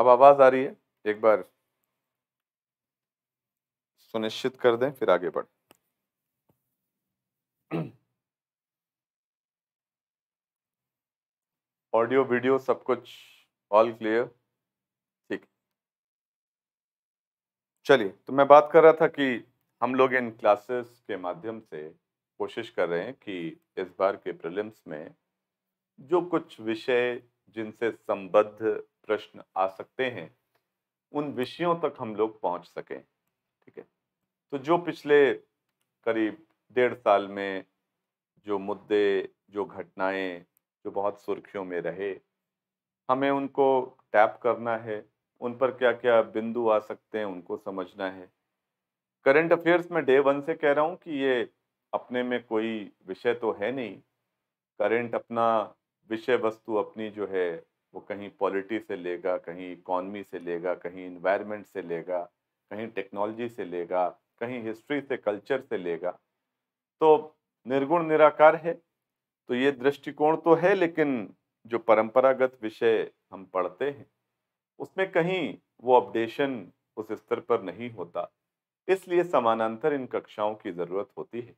अब आवाज़ आ रही है एक बार सुनिश्चित कर दें फिर आगे बढ़ ऑडियो वीडियो सब कुछ ऑल क्लियर ठीक चलिए तो मैं बात कर रहा था कि हम लोग इन क्लासेस के माध्यम से कोशिश कर रहे हैं कि इस बार के प्रिलिम्स में जो कुछ विषय जिनसे संबद्ध प्रश्न आ सकते हैं उन विषयों तक हम लोग पहुंच सकें ठीक है तो जो पिछले करीब डेढ़ साल में जो मुद्दे जो घटनाएं जो बहुत सुर्खियों में रहे हमें उनको टैप करना है उन पर क्या क्या बिंदु आ सकते हैं उनको समझना है करंट अफेयर्स में डे वन से कह रहा हूँ कि ये अपने में कोई विषय तो है नहीं करंट अपना विषय वस्तु अपनी जो है वो कहीं पॉलिटी से लेगा कहीं इकॉनमी से लेगा कहीं इन्वायरमेंट से लेगा कहीं टेक्नोलॉजी से लेगा कहीं हिस्ट्री से कल्चर से लेगा तो निर्गुण निराकार है तो ये दृष्टिकोण तो है लेकिन जो परंपरागत विषय हम पढ़ते हैं उसमें कहीं वो अपडेशन उस स्तर पर नहीं होता इसलिए समानांतर इन कक्षाओं की ज़रूरत होती है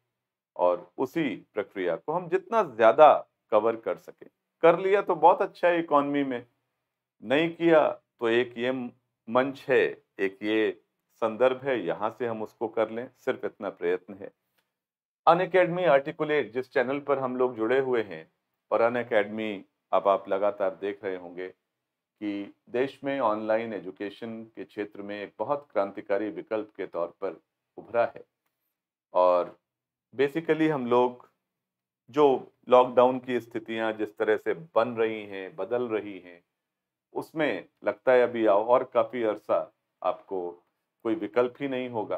और उसी प्रक्रिया को हम जितना ज़्यादा कवर कर सकें कर लिया तो बहुत अच्छा है इकॉनमी में नहीं किया तो एक ये मंच है एक ये संदर्भ है यहाँ से हम उसको कर लें सिर्फ इतना प्रयत्न है अन अकेडमी आर्टिकुलेट जिस चैनल पर हम लोग जुड़े हुए हैं और अन अकेडमी अब आप लगातार देख रहे होंगे कि देश में ऑनलाइन एजुकेशन के क्षेत्र में एक बहुत क्रांतिकारी विकल्प के तौर पर उभरा है और बेसिकली हम लोग जो लॉकडाउन की स्थितियां जिस तरह से बन रही हैं बदल रही हैं उसमें लगता है अभी और काफ़ी अरसा आपको कोई विकल्प ही नहीं होगा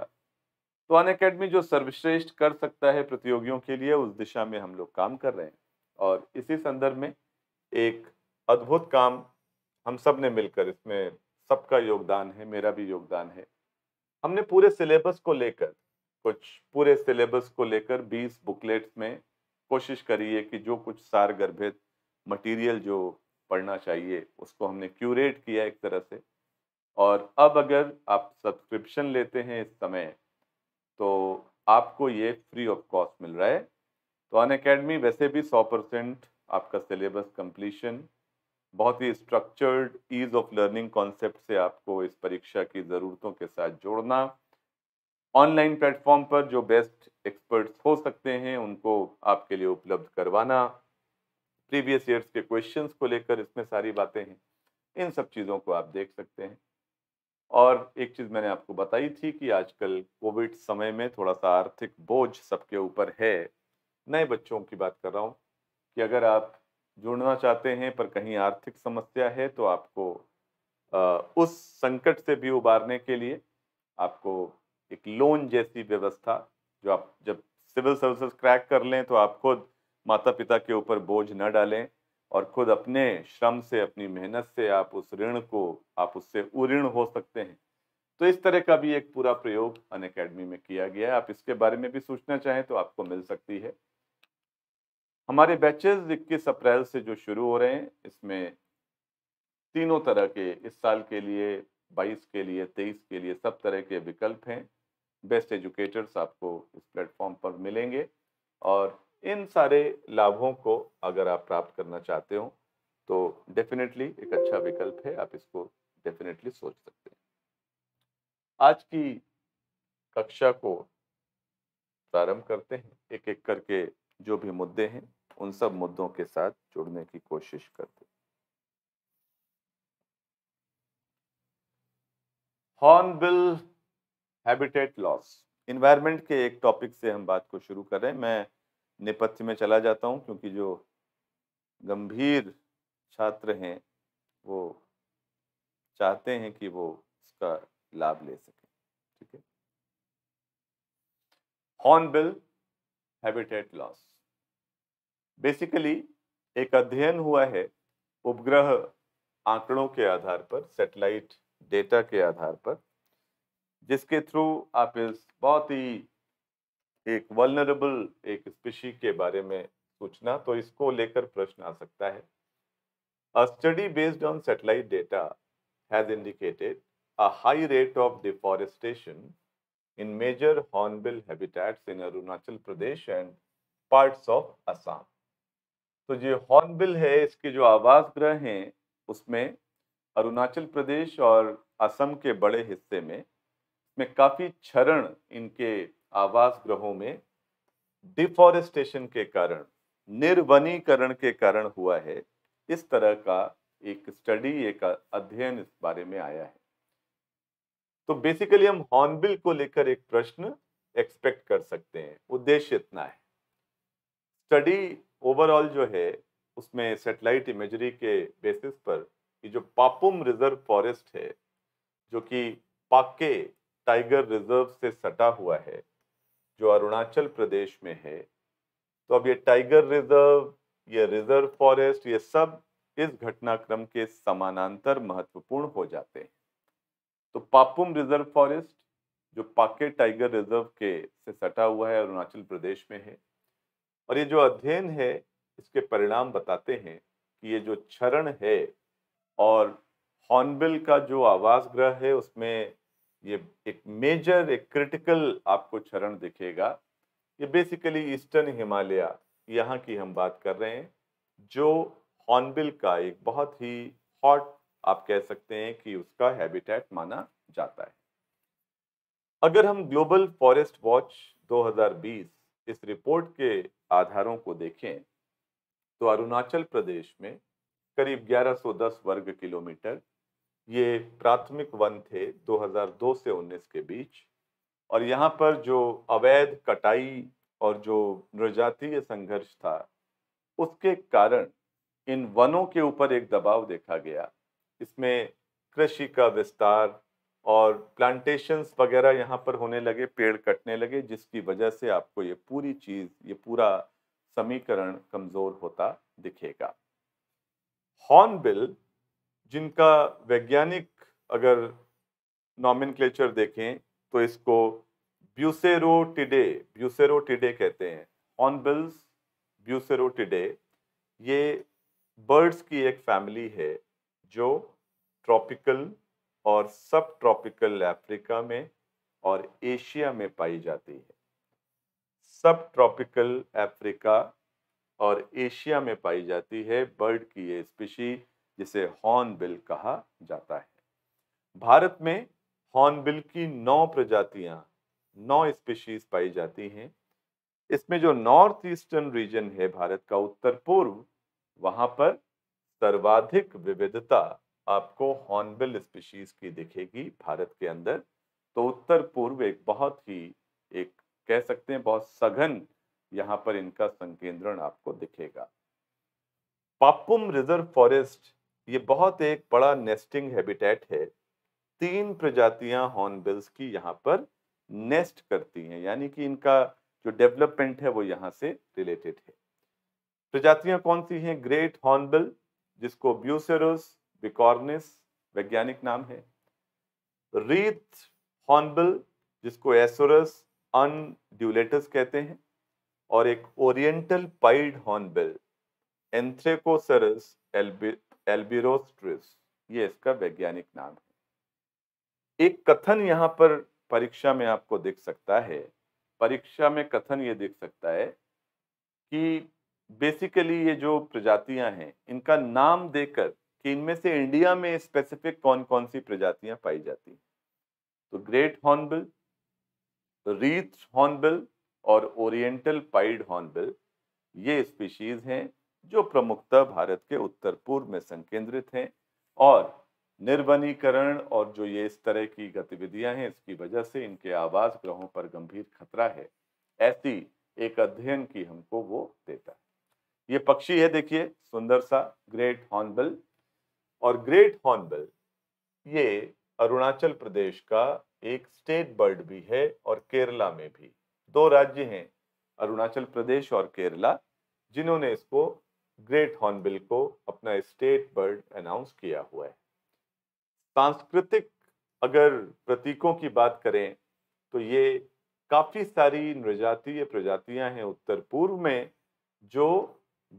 तो अन अकेडमी जो सर्वश्रेष्ठ कर सकता है प्रतियोगियों के लिए उस दिशा में हम लोग काम कर रहे हैं और इसी संदर्भ में एक अद्भुत काम हम सब ने मिलकर इसमें सबका योगदान है मेरा भी योगदान है हमने पूरे सिलेबस को लेकर कुछ पूरे सिलेबस को लेकर 20 बुकलेट्स में कोशिश करी है कि जो कुछ सार गर्भित मटेरियल जो पढ़ना चाहिए उसको हमने क्यूरेट किया एक तरह से और अब अगर आप सब्सक्रिप्शन लेते हैं इस समय तो आपको ये फ्री ऑफ कॉस्ट मिल रहा है तो अन अकेडमी वैसे भी सौ परसेंट आपका सिलेबस कंप्लीशन बहुत ही structured ease of learning concept से आपको इस परीक्षा की ज़रूरतों के साथ जोड़ना ऑनलाइन प्लेटफॉर्म पर जो बेस्ट एक्सपर्ट्स हो सकते हैं उनको आपके लिए उपलब्ध करवाना प्रीवियस ईयर्स के क्वेश्चंस को लेकर इसमें सारी बातें हैं इन सब चीज़ों को आप देख सकते हैं और एक चीज़ मैंने आपको बताई थी कि आजकल कोविड समय में थोड़ा सा आर्थिक बोझ सबके ऊपर है नए बच्चों की बात कर रहा हूँ कि अगर आप जुड़ना चाहते हैं पर कहीं आर्थिक समस्या है तो आपको आ, उस संकट से भी उबारने के लिए आपको एक लोन जैसी व्यवस्था जो आप जब सिविल सर्विसेज क्रैक कर लें तो आप खुद माता पिता के ऊपर बोझ न डालें और खुद अपने श्रम से अपनी मेहनत से आप उस ऋण को आप उससे उऋण हो सकते हैं तो इस तरह का भी एक पूरा प्रयोग अन अकेडमी में किया गया है आप इसके बारे में भी सोचना चाहें तो आपको मिल सकती है हमारे बैचेज इक्कीस अप्रैल से जो शुरू हो रहे हैं इसमें तीनों तरह के इस साल के लिए बाईस के लिए तेईस के लिए सब तरह के विकल्प हैं बेस्ट एजुकेटर्स आपको इस प्लेटफॉर्म पर मिलेंगे और इन सारे लाभों को अगर आप प्राप्त करना चाहते हो तो डेफिनेटली एक अच्छा विकल्प है आप इसको डेफिनेटली सोच सकते हैं आज की कक्षा को प्रारंभ करते हैं एक एक करके जो भी मुद्दे हैं उन सब मुद्दों के साथ जुड़ने की कोशिश करते हैं हॉर्नबिल हैबिटेट लॉस इन्वायरमेंट के एक टॉपिक से हम बात को शुरू करें मैं नेपथ्य में चला जाता हूं क्योंकि जो गंभीर छात्र हैं वो चाहते हैं कि वो इसका लाभ ले सकें ठीक है हॉर्नबिल हैबिटेट लॉस बेसिकली एक अध्ययन हुआ है उपग्रह आंकड़ों के आधार पर सैटेलाइट डेटा के आधार पर जिसके थ्रू आप इस बहुत ही एक वलनरेबल एक स्पीशी के बारे में सूचना तो इसको लेकर प्रश्न आ सकता है a study based on satellite data has indicated a high rate of deforestation in major hornbill habitats in Arunachal Pradesh and parts of Assam तो ये हॉर्नबिल है इसके जो आवास ग्रह हैं उसमें अरुणाचल प्रदेश और असम के बड़े हिस्से में में काफ़ी क्षरण इनके आवास ग्रहों में डिफॉरेस्टेशन के कारण निर्वनीकरण के कारण हुआ है इस तरह का एक स्टडी एक अध्ययन इस बारे में आया है तो बेसिकली हम हॉर्नबिल को लेकर एक प्रश्न एक्सपेक्ट कर सकते हैं उद्देश्य इतना है स्टडी ओवरऑल जो है उसमें सेटेलाइट इमेजरी के बेसिस पर कि जो पापुम रिजर्व फॉरेस्ट है जो कि पाके टाइगर रिजर्व से सटा हुआ है जो अरुणाचल प्रदेश में है तो अब ये टाइगर रिजर्व ये रिजर्व फॉरेस्ट ये सब इस घटनाक्रम के समानांतर महत्वपूर्ण हो जाते हैं तो पापुम रिजर्व फॉरेस्ट जो पाके टाइगर रिजर्व के से सटा हुआ है अरुणाचल प्रदेश में है और ये जो अध्ययन है इसके परिणाम बताते हैं कि ये जो क्षरण है और हॉर्नबिल का जो आवास ग्रह है उसमें ये एक मेजर एक क्रिटिकल आपको चरण दिखेगा ये बेसिकली ईस्टर्न हिमालय यहाँ की हम बात कर रहे हैं जो हॉर्नबिल का एक बहुत ही हॉट आप कह सकते हैं कि उसका हैबिटेट माना जाता है अगर हम ग्लोबल फॉरेस्ट वॉच 2020 इस रिपोर्ट के आधारों को देखें तो अरुणाचल प्रदेश में करीब 1110 वर्ग किलोमीटर ये प्राथमिक वन थे 2002 से 19 के बीच और यहाँ पर जो अवैध कटाई और जो नृजातीय संघर्ष था उसके कारण इन वनों के ऊपर एक दबाव देखा गया इसमें कृषि का विस्तार और प्लांटेशंस वगैरह यहाँ पर होने लगे पेड़ कटने लगे जिसकी वजह से आपको ये पूरी चीज़ ये पूरा समीकरण कमज़ोर होता दिखेगा हॉर्नबिल जिनका वैज्ञानिक अगर नॉमिन देखें तो इसको ब्यूसेरो टिडे ब्यूसेरो टिडे कहते हैं हॉर्नबिल्स टिडे ये बर्ड्स की एक फैमिली है जो ट्रॉपिकल और सब ट्रॉपिकल अफ्रीका में और एशिया में पाई जाती है सब ट्रॉपिकल अफ्रीका और एशिया में पाई जाती है बर्ड की ये स्पीशी जिसे हॉर्नबिल कहा जाता है भारत में हॉर्नबिल की नौ प्रजातियां नौ स्पीशीज पाई जाती हैं इसमें जो नॉर्थ ईस्टर्न रीजन है भारत का उत्तर पूर्व वहां पर सर्वाधिक विविधता आपको हॉर्नबिल स्पीशीज की दिखेगी भारत के अंदर तो उत्तर पूर्व एक बहुत ही एक कह सकते हैं बहुत सघन यहाँ पर इनका संकेंद्रण आपको दिखेगा पापुम रिजर्व फॉरेस्ट ये बहुत एक बड़ा नेस्टिंग हैबिटेट है तीन प्रजातियां हॉर्नबिल्स की यहाँ पर नेस्ट करती हैं यानी कि इनका जो डेवलपमेंट है वो यहाँ से रिलेटेड है प्रजातियां कौन सी हैं ग्रेट हॉर्नबिल जिसको ब्यूसेरोस बिकॉर्निस वैज्ञानिक नाम है रीथ हॉर्नबिल जिसको एसोरस अनड्यूलेटस कहते हैं और एक oriental pied hornbill anthracoceros albirostris ये इसका वैज्ञानिक नाम है एक कथन यहाँ पर परीक्षा में आपको दिख सकता है परीक्षा में कथन ये दिख सकता है कि बेसिकली ये जो प्रजातियां हैं इनका नाम देकर कि इनमें से इंडिया में स्पेसिफिक कौन कौन सी प्रजातियां पाई जाती हैं तो ग्रेट हॉर्नबिल रीथ हॉर्नबिल और ओरिएंटल पाइड हॉर्नबिल ये स्पीशीज़ हैं जो प्रमुखता भारत के उत्तर पूर्व में संकेंद्रित हैं और निर्वनीकरण और जो ये इस तरह की गतिविधियां हैं इसकी वजह से इनके आवास ग्रहों पर गंभीर खतरा है ऐसी एक अध्ययन की हमको वो देता है ये पक्षी है देखिए सुंदर सा ग्रेट हॉर्नबिल और ग्रेट हॉर्नबिल ये अरुणाचल प्रदेश का एक स्टेट बर्ड भी है और केरला में भी दो राज्य हैं अरुणाचल प्रदेश और केरला जिन्होंने इसको ग्रेट हॉर्नबिल को अपना स्टेट बर्ड अनाउंस किया हुआ है सांस्कृतिक अगर प्रतीकों की बात करें तो ये काफ़ी सारी नृजातीय प्रजातियां हैं उत्तर पूर्व में जो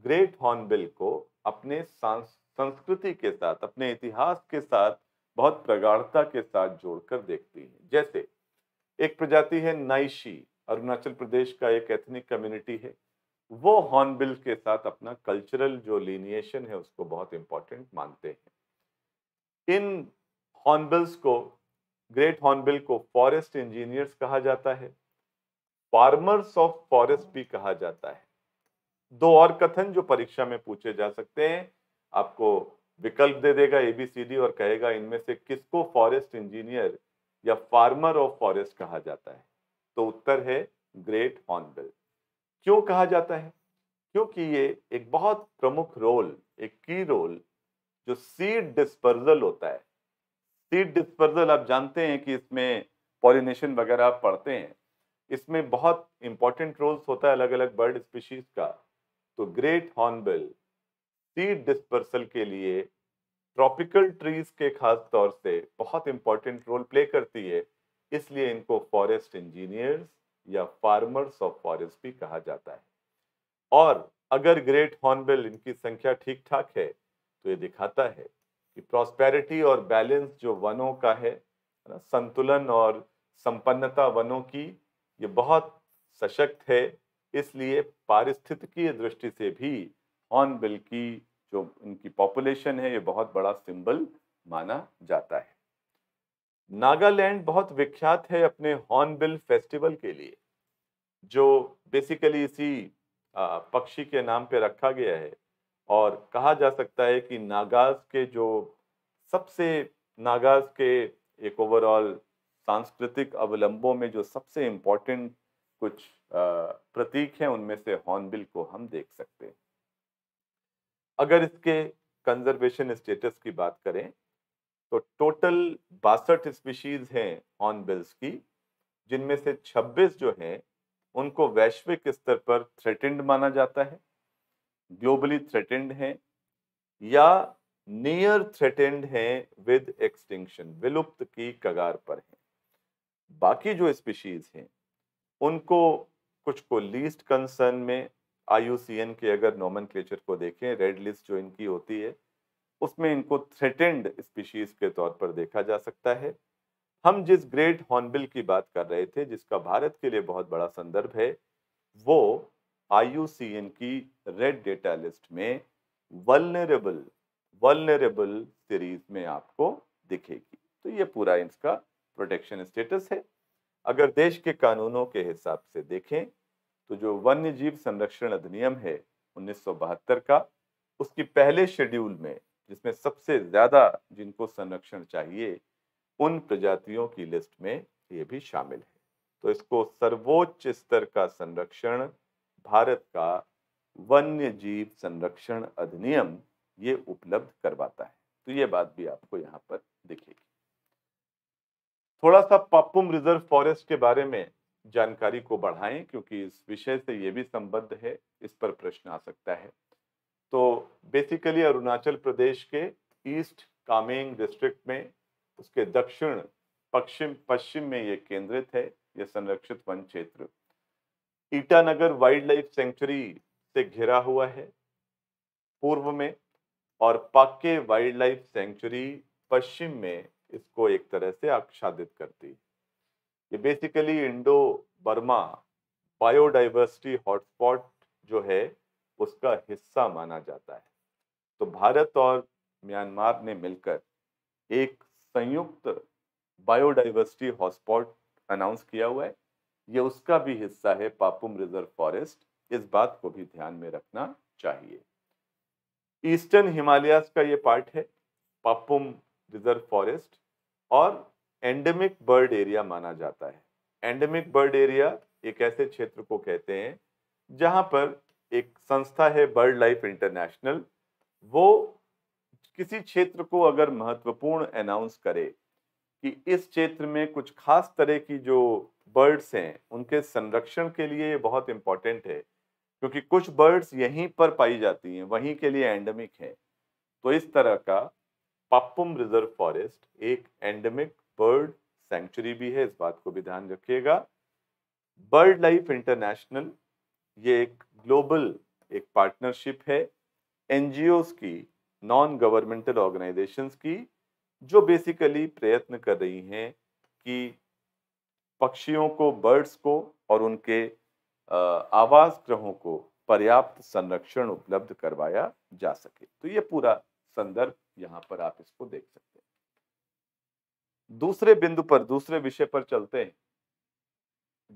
ग्रेट हॉर्नबिल को अपने संस्कृति के साथ अपने इतिहास के साथ बहुत प्रगाढ़ता के साथ जोड़कर देखती हैं जैसे एक प्रजाति है नाइशी अरुणाचल प्रदेश का एक एथनिक कम्युनिटी है वो हॉर्नबिल के साथ अपना कल्चरल जो लीनिएशन है उसको बहुत इम्पोर्टेंट मानते हैं इन हॉर्नबिल्स को ग्रेट हॉर्नबिल को फॉरेस्ट इंजीनियर्स कहा जाता है फार्मर्स ऑफ फॉरेस्ट भी कहा जाता है दो और कथन जो परीक्षा में पूछे जा सकते हैं आपको विकल्प दे देगा ए बी सी डी और कहेगा इनमें से किसको फॉरेस्ट इंजीनियर या फार्मर ऑफ फॉरेस्ट कहा जाता है तो उत्तर है ग्रेट हॉर्नबिल क्यों कहा जाता है क्योंकि ये एक बहुत प्रमुख रोल एक की रोल जो सीड डिस्पर्जल होता है सीड डिस्पर्जल आप जानते हैं कि इसमें पॉलिनेशन वगैरह आप पढ़ते हैं इसमें बहुत इंपॉर्टेंट रोल्स होता है अलग अलग बर्ड स्पीशीज का तो ग्रेट हॉर्नबिल सीड डिस्पर्सल के लिए ट्रॉपिकल ट्रीज के खास तौर से बहुत इंपॉर्टेंट रोल प्ले करती है इसलिए इनको फॉरेस्ट इंजीनियर्स या फार्मर्स ऑफ फॉरेस्ट भी कहा जाता है और अगर ग्रेट हॉर्नबिल इनकी संख्या ठीक ठाक है तो ये दिखाता है कि प्रॉस्पेरिटी और बैलेंस जो वनों का है ना संतुलन और संपन्नता वनों की ये बहुत सशक्त है इसलिए पारिस्थितिकीय दृष्टि से भी हॉर्नबिल की जो इनकी पॉपुलेशन है ये बहुत बड़ा सिंबल माना जाता है नागालैंड बहुत विख्यात है अपने हॉर्नबिल फेस्टिवल के लिए जो बेसिकली इसी पक्षी के नाम पे रखा गया है और कहा जा सकता है कि नागाज के जो सबसे नागाज के एक ओवरऑल सांस्कृतिक अवलंबों में जो सबसे इम्पोर्टेंट कुछ प्रतीक हैं उनमें से हॉर्नबिल को हम देख सकते हैं अगर इसके कंजर्वेशन स्टेटस की बात करें तो टोटल बासठ स्पीशीज हैं ऑन बिल्स की जिनमें से 26 जो हैं उनको वैश्विक स्तर पर थ्रेटेंड माना जाता है ग्लोबली थ्रेटेंड हैं या नियर थ्रेटेंड हैं विद एक्सटिंक्शन विलुप्त की कगार पर हैं बाकी जो स्पीशीज़ हैं उनको कुछ को लीस्ट कंसर्न में आई के अगर नॉमन को देखें रेड लिस्ट जो इनकी होती है उसमें इनको थ्रेटेंड स्पीशीज के तौर पर देखा जा सकता है हम जिस ग्रेट हॉर्नबिल की बात कर रहे थे जिसका भारत के लिए बहुत बड़ा संदर्भ है वो आई की रेड डेटा लिस्ट में वलनरेबल वलनरेबल सीरीज में आपको दिखेगी तो ये पूरा इसका प्रोटेक्शन स्टेटस है अगर देश के कानूनों के हिसाब से देखें तो जो वन्य जीव संरक्षण अधिनियम है उन्नीस का उसकी पहले शेड्यूल में जिसमें सबसे ज़्यादा जिनको संरक्षण चाहिए उन प्रजातियों की लिस्ट में ये भी शामिल है तो इसको सर्वोच्च स्तर का संरक्षण भारत का वन्य जीव संरक्षण अधिनियम ये उपलब्ध करवाता है तो ये बात भी आपको यहाँ पर दिखेगी थोड़ा सा पापुम रिजर्व फॉरेस्ट के बारे में जानकारी को बढ़ाएं क्योंकि इस विषय से ये भी संबद्ध है इस पर प्रश्न आ सकता है तो बेसिकली अरुणाचल प्रदेश के ईस्ट कामेंग डिस्ट्रिक्ट में उसके दक्षिण पश्चिम पश्चिम में ये केंद्रित है ये संरक्षित वन क्षेत्र ईटानगर वाइल्ड लाइफ सेंचुरी से घिरा हुआ है पूर्व में और पाके वाइल्ड लाइफ सेंचुरी पश्चिम में इसको एक तरह से आच्छादित करती है ये basically Indo Burma biodiversity hotspot जो है उसका हिस्सा माना जाता है तो भारत और म्यांमार ने मिलकर एक संयुक्त बायोडाइवर्सिटी हॉटस्पॉट अनाउंस किया हुआ है ये उसका भी हिस्सा है पापुम रिजर्व फॉरेस्ट इस बात को भी ध्यान में रखना चाहिए ईस्टर्न हिमालयस का ये पार्ट है पापुम रिजर्व फॉरेस्ट और एंडेमिक बर्ड एरिया माना जाता है एंडेमिक बर्ड एरिया एक ऐसे क्षेत्र को कहते हैं जहाँ पर एक संस्था है बर्ड लाइफ इंटरनेशनल वो किसी क्षेत्र को अगर महत्वपूर्ण अनाउंस करे कि इस क्षेत्र में कुछ खास तरह की जो बर्ड्स हैं उनके संरक्षण के लिए ये बहुत इम्पॉर्टेंट है क्योंकि कुछ बर्ड्स यहीं पर पाई जाती हैं वहीं के लिए एंडमिक हैं तो इस तरह का पप्पुम रिजर्व फॉरेस्ट एक एंडमिक बर्ड सेंचुरी भी है इस बात को भी ध्यान रखिएगा बर्ड लाइफ इंटरनेशनल ये एक ग्लोबल एक पार्टनरशिप है एन की नॉन गवर्नमेंटल ऑर्गेनाइजेशंस की जो बेसिकली प्रयत्न कर रही हैं कि पक्षियों को बर्ड्स को और उनके आवास ग्रहों को पर्याप्त संरक्षण उपलब्ध करवाया जा सके तो ये पूरा संदर्भ यहाँ पर आप इसको देख सकते हैं दूसरे बिंदु पर दूसरे विषय पर चलते हैं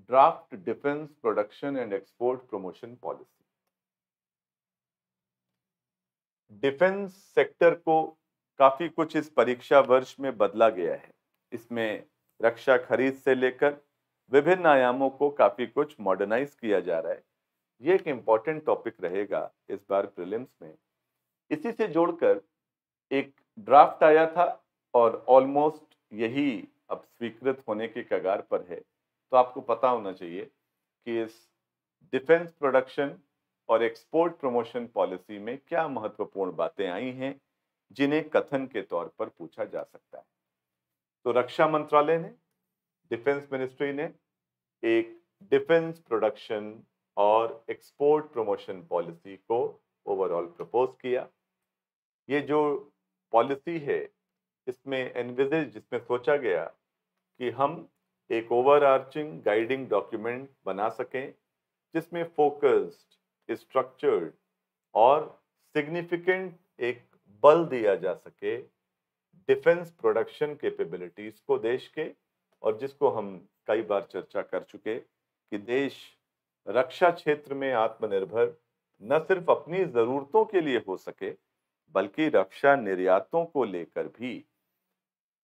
draft defense production and export promotion policy defence sector को काफ़ी कुछ इस परीक्षा वर्ष में बदला गया है इसमें रक्षा खरीद से लेकर विभिन्न आयामों को काफ़ी कुछ मॉडर्नाइज किया जा रहा है ये एक इम्पॉर्टेंट टॉपिक रहेगा इस बार प्रीलिम्स में इसी से जोड़कर एक ड्राफ्ट आया था और ऑलमोस्ट यही अब स्वीकृत होने के कगार पर है तो आपको पता होना चाहिए कि इस डिफेंस प्रोडक्शन और एक्सपोर्ट प्रमोशन पॉलिसी में क्या महत्वपूर्ण बातें आई हैं जिन्हें कथन के तौर पर पूछा जा सकता है तो रक्षा मंत्रालय ने डिफेंस मिनिस्ट्री ने एक डिफेंस प्रोडक्शन और एक्सपोर्ट प्रमोशन पॉलिसी को ओवरऑल प्रपोज किया ये जो पॉलिसी है इसमें एनविजेज जिसमें सोचा गया कि हम एक ओवरआर्चिंग गाइडिंग डॉक्यूमेंट बना सकें जिसमें फोकस्ड स्ट्रक्चर्ड और सिग्निफिकेंट एक बल दिया जा सके डिफेंस प्रोडक्शन कैपेबिलिटीज़ को देश के और जिसको हम कई बार चर्चा कर चुके कि देश रक्षा क्षेत्र में आत्मनिर्भर न सिर्फ अपनी ज़रूरतों के लिए हो सके बल्कि रक्षा निर्यातों को लेकर भी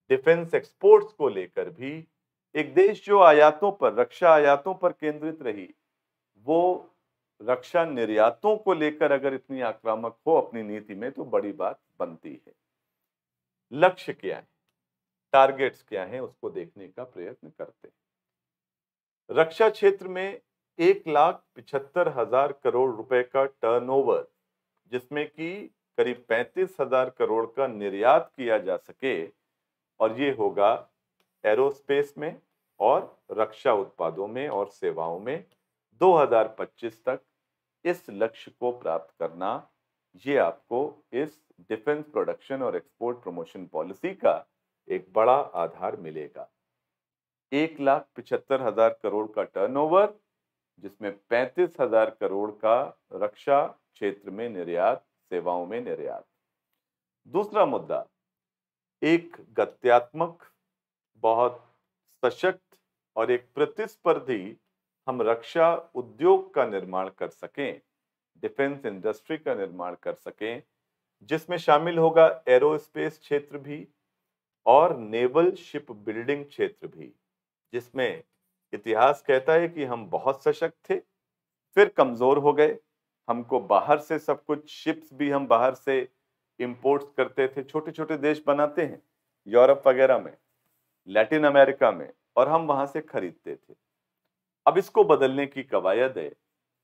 डिफेंस एक्सपोर्ट्स को लेकर भी एक देश जो आयातों पर रक्षा आयातों पर केंद्रित रही वो रक्षा निर्यातों को लेकर अगर इतनी आक्रामक हो अपनी नीति में तो बड़ी बात बनती है लक्ष्य क्या है टारगेट्स क्या है उसको देखने का प्रयत्न करते हैं रक्षा क्षेत्र में एक लाख पिछहत्तर हजार करोड़ रुपए का टर्नओवर जिसमें कि करीब पैंतीस हजार करोड़ का निर्यात किया जा सके और ये होगा एरोस्पेस में और रक्षा उत्पादों में और सेवाओं में 2025 तक इस लक्ष्य को प्राप्त करना ये आपको इस डिफेंस प्रोडक्शन और एक्सपोर्ट प्रमोशन पॉलिसी का एक बड़ा आधार मिलेगा एक लाख पिछहत्तर हजार करोड़ का टर्नओवर जिसमें पैंतीस हजार करोड़ का रक्षा क्षेत्र में निर्यात सेवाओं में निर्यात दूसरा मुद्दा एक गत्यात्मक बहुत सशक्त और एक प्रतिस्पर्धी हम रक्षा उद्योग का निर्माण कर सकें डिफेंस इंडस्ट्री का निर्माण कर सकें जिसमें शामिल होगा एरोस्पेस क्षेत्र भी और नेवल शिप बिल्डिंग क्षेत्र भी जिसमें इतिहास कहता है कि हम बहुत सशक्त थे फिर कमज़ोर हो गए हमको बाहर से सब कुछ शिप्स भी हम बाहर से इम्पोर्ट करते थे छोटे छोटे देश बनाते हैं यूरोप वगैरह में लैटिन अमेरिका में और हम वहां से खरीदते थे अब इसको बदलने की कवायद है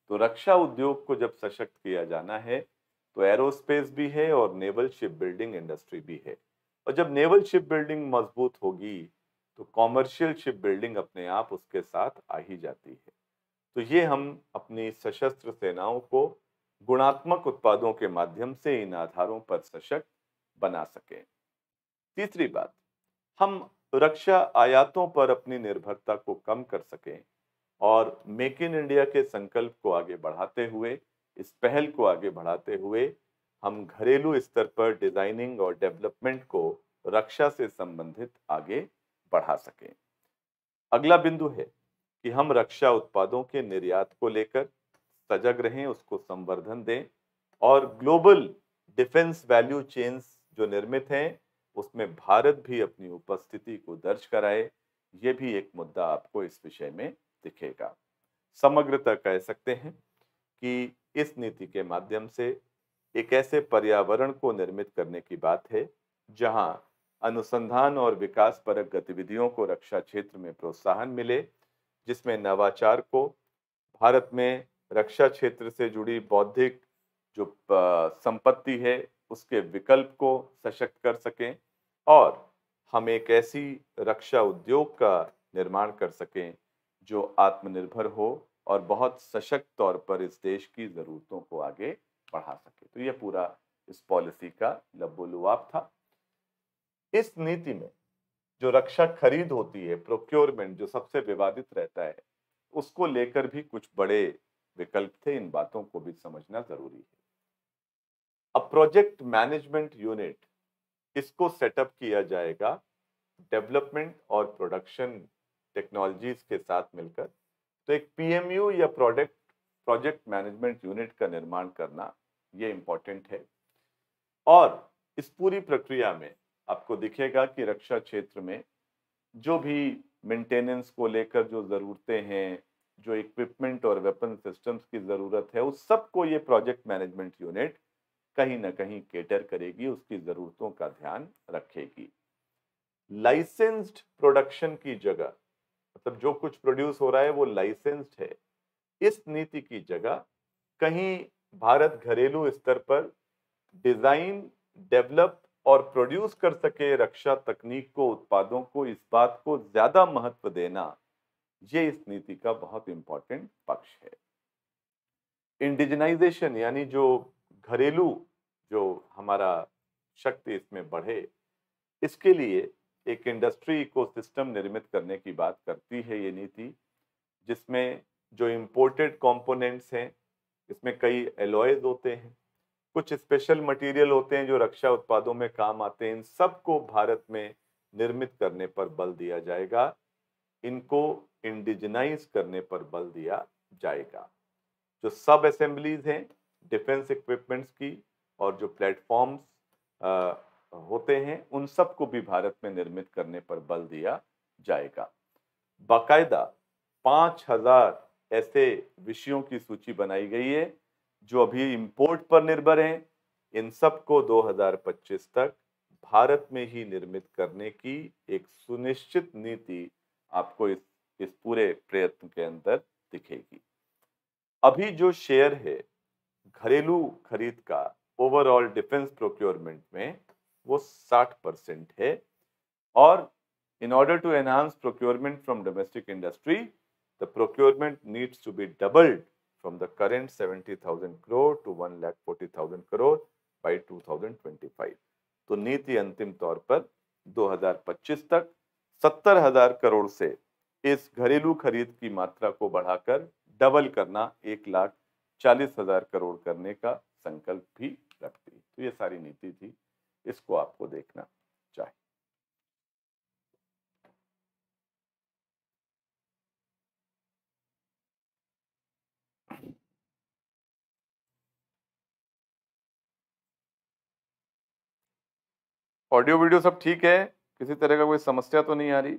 तो रक्षा उद्योग को जब सशक्त किया जाना है तो एरोस्पेस भी है और नेवल शिप बिल्डिंग इंडस्ट्री भी है और जब नेवल शिप बिल्डिंग मजबूत होगी तो कॉमर्शियल शिप बिल्डिंग अपने आप उसके साथ आ ही जाती है तो ये हम अपनी सशस्त्र सेनाओं को गुणात्मक उत्पादों के माध्यम से इन आधारों पर सशक्त बना सकें तीसरी बात हम रक्षा आयातों पर अपनी निर्भरता को कम कर सकें और मेक इन इंडिया के संकल्प को आगे बढ़ाते हुए इस पहल को आगे बढ़ाते हुए हम घरेलू स्तर पर डिजाइनिंग और डेवलपमेंट को रक्षा से संबंधित आगे बढ़ा सकें अगला बिंदु है कि हम रक्षा उत्पादों के निर्यात को लेकर सजग रहें उसको संवर्धन दें और ग्लोबल डिफेंस वैल्यू चेन्स जो निर्मित हैं उसमें भारत भी अपनी उपस्थिति को दर्ज कराए ये भी एक मुद्दा आपको इस विषय में दिखेगा समग्रता कह सकते हैं कि इस नीति के माध्यम से एक ऐसे पर्यावरण को निर्मित करने की बात है जहां अनुसंधान और विकास परक गतिविधियों को रक्षा क्षेत्र में प्रोत्साहन मिले जिसमें नवाचार को भारत में रक्षा क्षेत्र से जुड़ी बौद्धिक जो संपत्ति है उसके विकल्प को सशक्त कर सकें और हम एक ऐसी रक्षा उद्योग का निर्माण कर सकें जो आत्मनिर्भर हो और बहुत सशक्त तौर पर इस देश की ज़रूरतों को आगे बढ़ा सके तो यह पूरा इस पॉलिसी का लबोलुआब था इस नीति में जो रक्षा खरीद होती है प्रोक्योरमेंट जो सबसे विवादित रहता है उसको लेकर भी कुछ बड़े विकल्प थे इन बातों को भी समझना ज़रूरी है प्रोजेक्ट मैनेजमेंट यूनिट इसको सेटअप किया जाएगा डेवलपमेंट और प्रोडक्शन टेक्नोलॉजीज के साथ मिलकर तो एक पीएमयू या प्रोडक्ट प्रोजेक्ट मैनेजमेंट यूनिट का निर्माण करना ये इम्पोर्टेंट है और इस पूरी प्रक्रिया में आपको दिखेगा कि रक्षा क्षेत्र में जो भी मेंटेनेंस को लेकर जो ज़रूरतें हैं जो इक्विपमेंट और वेपन सिस्टम्स की ज़रूरत है उस सबको ये प्रोजेक्ट मैनेजमेंट यूनिट कहीं ना कहीं केटर करेगी उसकी ज़रूरतों का ध्यान रखेगी लाइसेंस्ड प्रोडक्शन की जगह मतलब जो कुछ प्रोड्यूस हो रहा है वो लाइसेंस्ड है इस नीति की जगह कहीं भारत घरेलू स्तर पर डिज़ाइन डेवलप और प्रोड्यूस कर सके रक्षा तकनीक को उत्पादों को इस बात को ज़्यादा महत्व देना ये इस नीति का बहुत इंपॉर्टेंट पक्ष है इंडिजनाइजेशन यानी जो घरेलू जो हमारा शक्ति इसमें बढ़े इसके लिए एक इंडस्ट्री इकोसिस्टम निर्मित करने की बात करती है ये नीति जिसमें जो इम्पोर्टेड कंपोनेंट्स हैं इसमें कई एलॉयज होते हैं कुछ स्पेशल मटेरियल होते हैं जो रक्षा उत्पादों में काम आते हैं इन सबको भारत में निर्मित करने पर बल दिया जाएगा इनको इंडिजनाइज करने पर बल दिया जाएगा जो सब असेंबलीज हैं डिफेंस इक्विपमेंट्स की और जो प्लेटफॉर्म्स होते हैं उन सब को भी भारत में निर्मित करने पर बल दिया जाएगा बाकायदा पाँच हजार ऐसे विषयों की सूची बनाई गई है जो अभी इंपोर्ट पर निर्भर हैं इन सब को 2025 तक भारत में ही निर्मित करने की एक सुनिश्चित नीति आपको इस इस पूरे प्रयत्न के अंदर दिखेगी अभी जो शेयर है घरेलू खरीद का ओवरऑल डिफेंस प्रोक्योरमेंट में वो 60 परसेंट है और in order to enhance procurement from domestic industry the procurement needs to be doubled from the current to one lakh forty thousand crore by two thousand twenty five तो नीति अंतिम तौर पर दो हजार पच्चीस तक सत्तर हजार करोड़ से इस घरेलू खरीद की मात्रा को बढ़ाकर डबल करना एक लाख चालीस हजार करोड़ करने का संकल्प भी रखती तो ये सारी नीति थी इसको आपको देखना चाहिए ऑडियो वीडियो सब ठीक है किसी तरह का कोई समस्या तो नहीं आ रही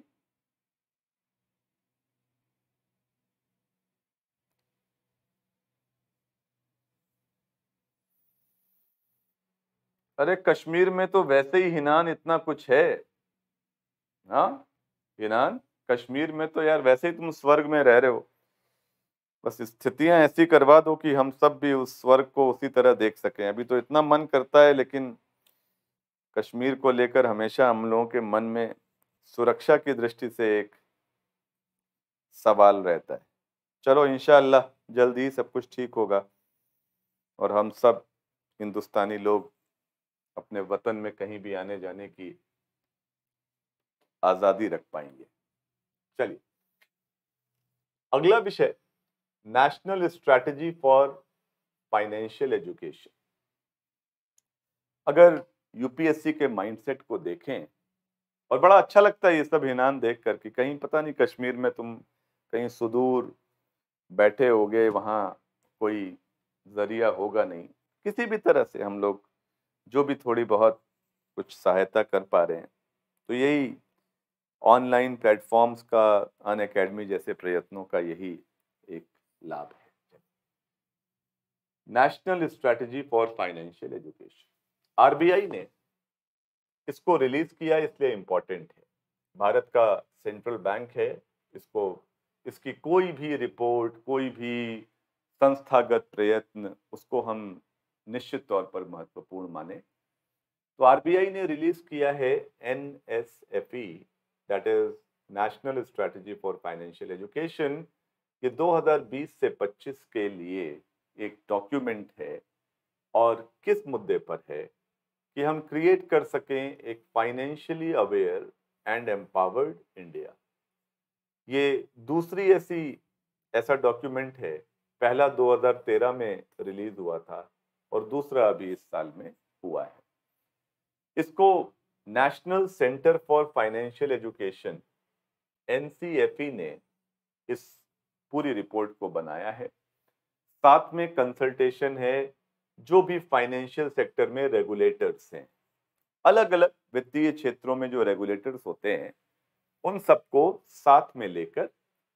अरे कश्मीर में तो वैसे ही हिनान इतना कुछ है हाँ हिनान कश्मीर में तो यार वैसे ही तुम स्वर्ग में रह रहे हो बस स्थितियां ऐसी करवा दो कि हम सब भी उस स्वर्ग को उसी तरह देख सकें अभी तो इतना मन करता है लेकिन कश्मीर को लेकर हमेशा हम लोगों के मन में सुरक्षा की दृष्टि से एक सवाल रहता है चलो इनशाला जल्द ही सब कुछ ठीक होगा और हम सब हिंदुस्तानी लोग अपने वतन में कहीं भी आने जाने की आज़ादी रख पाएंगे चलिए अगला विषय national strategy for financial education अगर यूपीएससी के माइंडसेट को देखें और बड़ा अच्छा लगता है ये सब हिनान देख कर कि कहीं पता नहीं कश्मीर में तुम कहीं सुदूर बैठे होगे वहाँ कोई जरिया होगा नहीं किसी भी तरह से हम लोग जो भी थोड़ी बहुत कुछ सहायता कर पा रहे हैं तो यही ऑनलाइन प्लेटफॉर्म्स का अन अकेडमी जैसे प्रयत्नों का यही एक लाभ है national strategy for financial education RBI ने इसको रिलीज किया इसलिए इम्पोर्टेंट है भारत का सेंट्रल बैंक है इसको इसकी कोई भी रिपोर्ट कोई भी संस्थागत प्रयत्न उसको हम निश्चित तौर पर महत्वपूर्ण माने तो आरबीआई ने रिलीज किया है N S F E that is national strategy for financial education ये 2020 से 25 के लिए एक डॉक्यूमेंट है और किस मुद्दे पर है कि हम क्रिएट कर सकें एक financially aware and empowered India ये दूसरी ऐसी ऐसा डॉक्यूमेंट है पहला 2013 में रिलीज हुआ था और दूसरा अभी इस साल में हुआ है इसको national centre for financial education N ने इस पूरी रिपोर्ट को बनाया है साथ में कंसल्टेशन है जो भी फाइनेंशियल सेक्टर में रेगुलेटर्स हैं अलग अलग वित्तीय क्षेत्रों में जो रेगुलेटर्स होते हैं उन सबको साथ में लेकर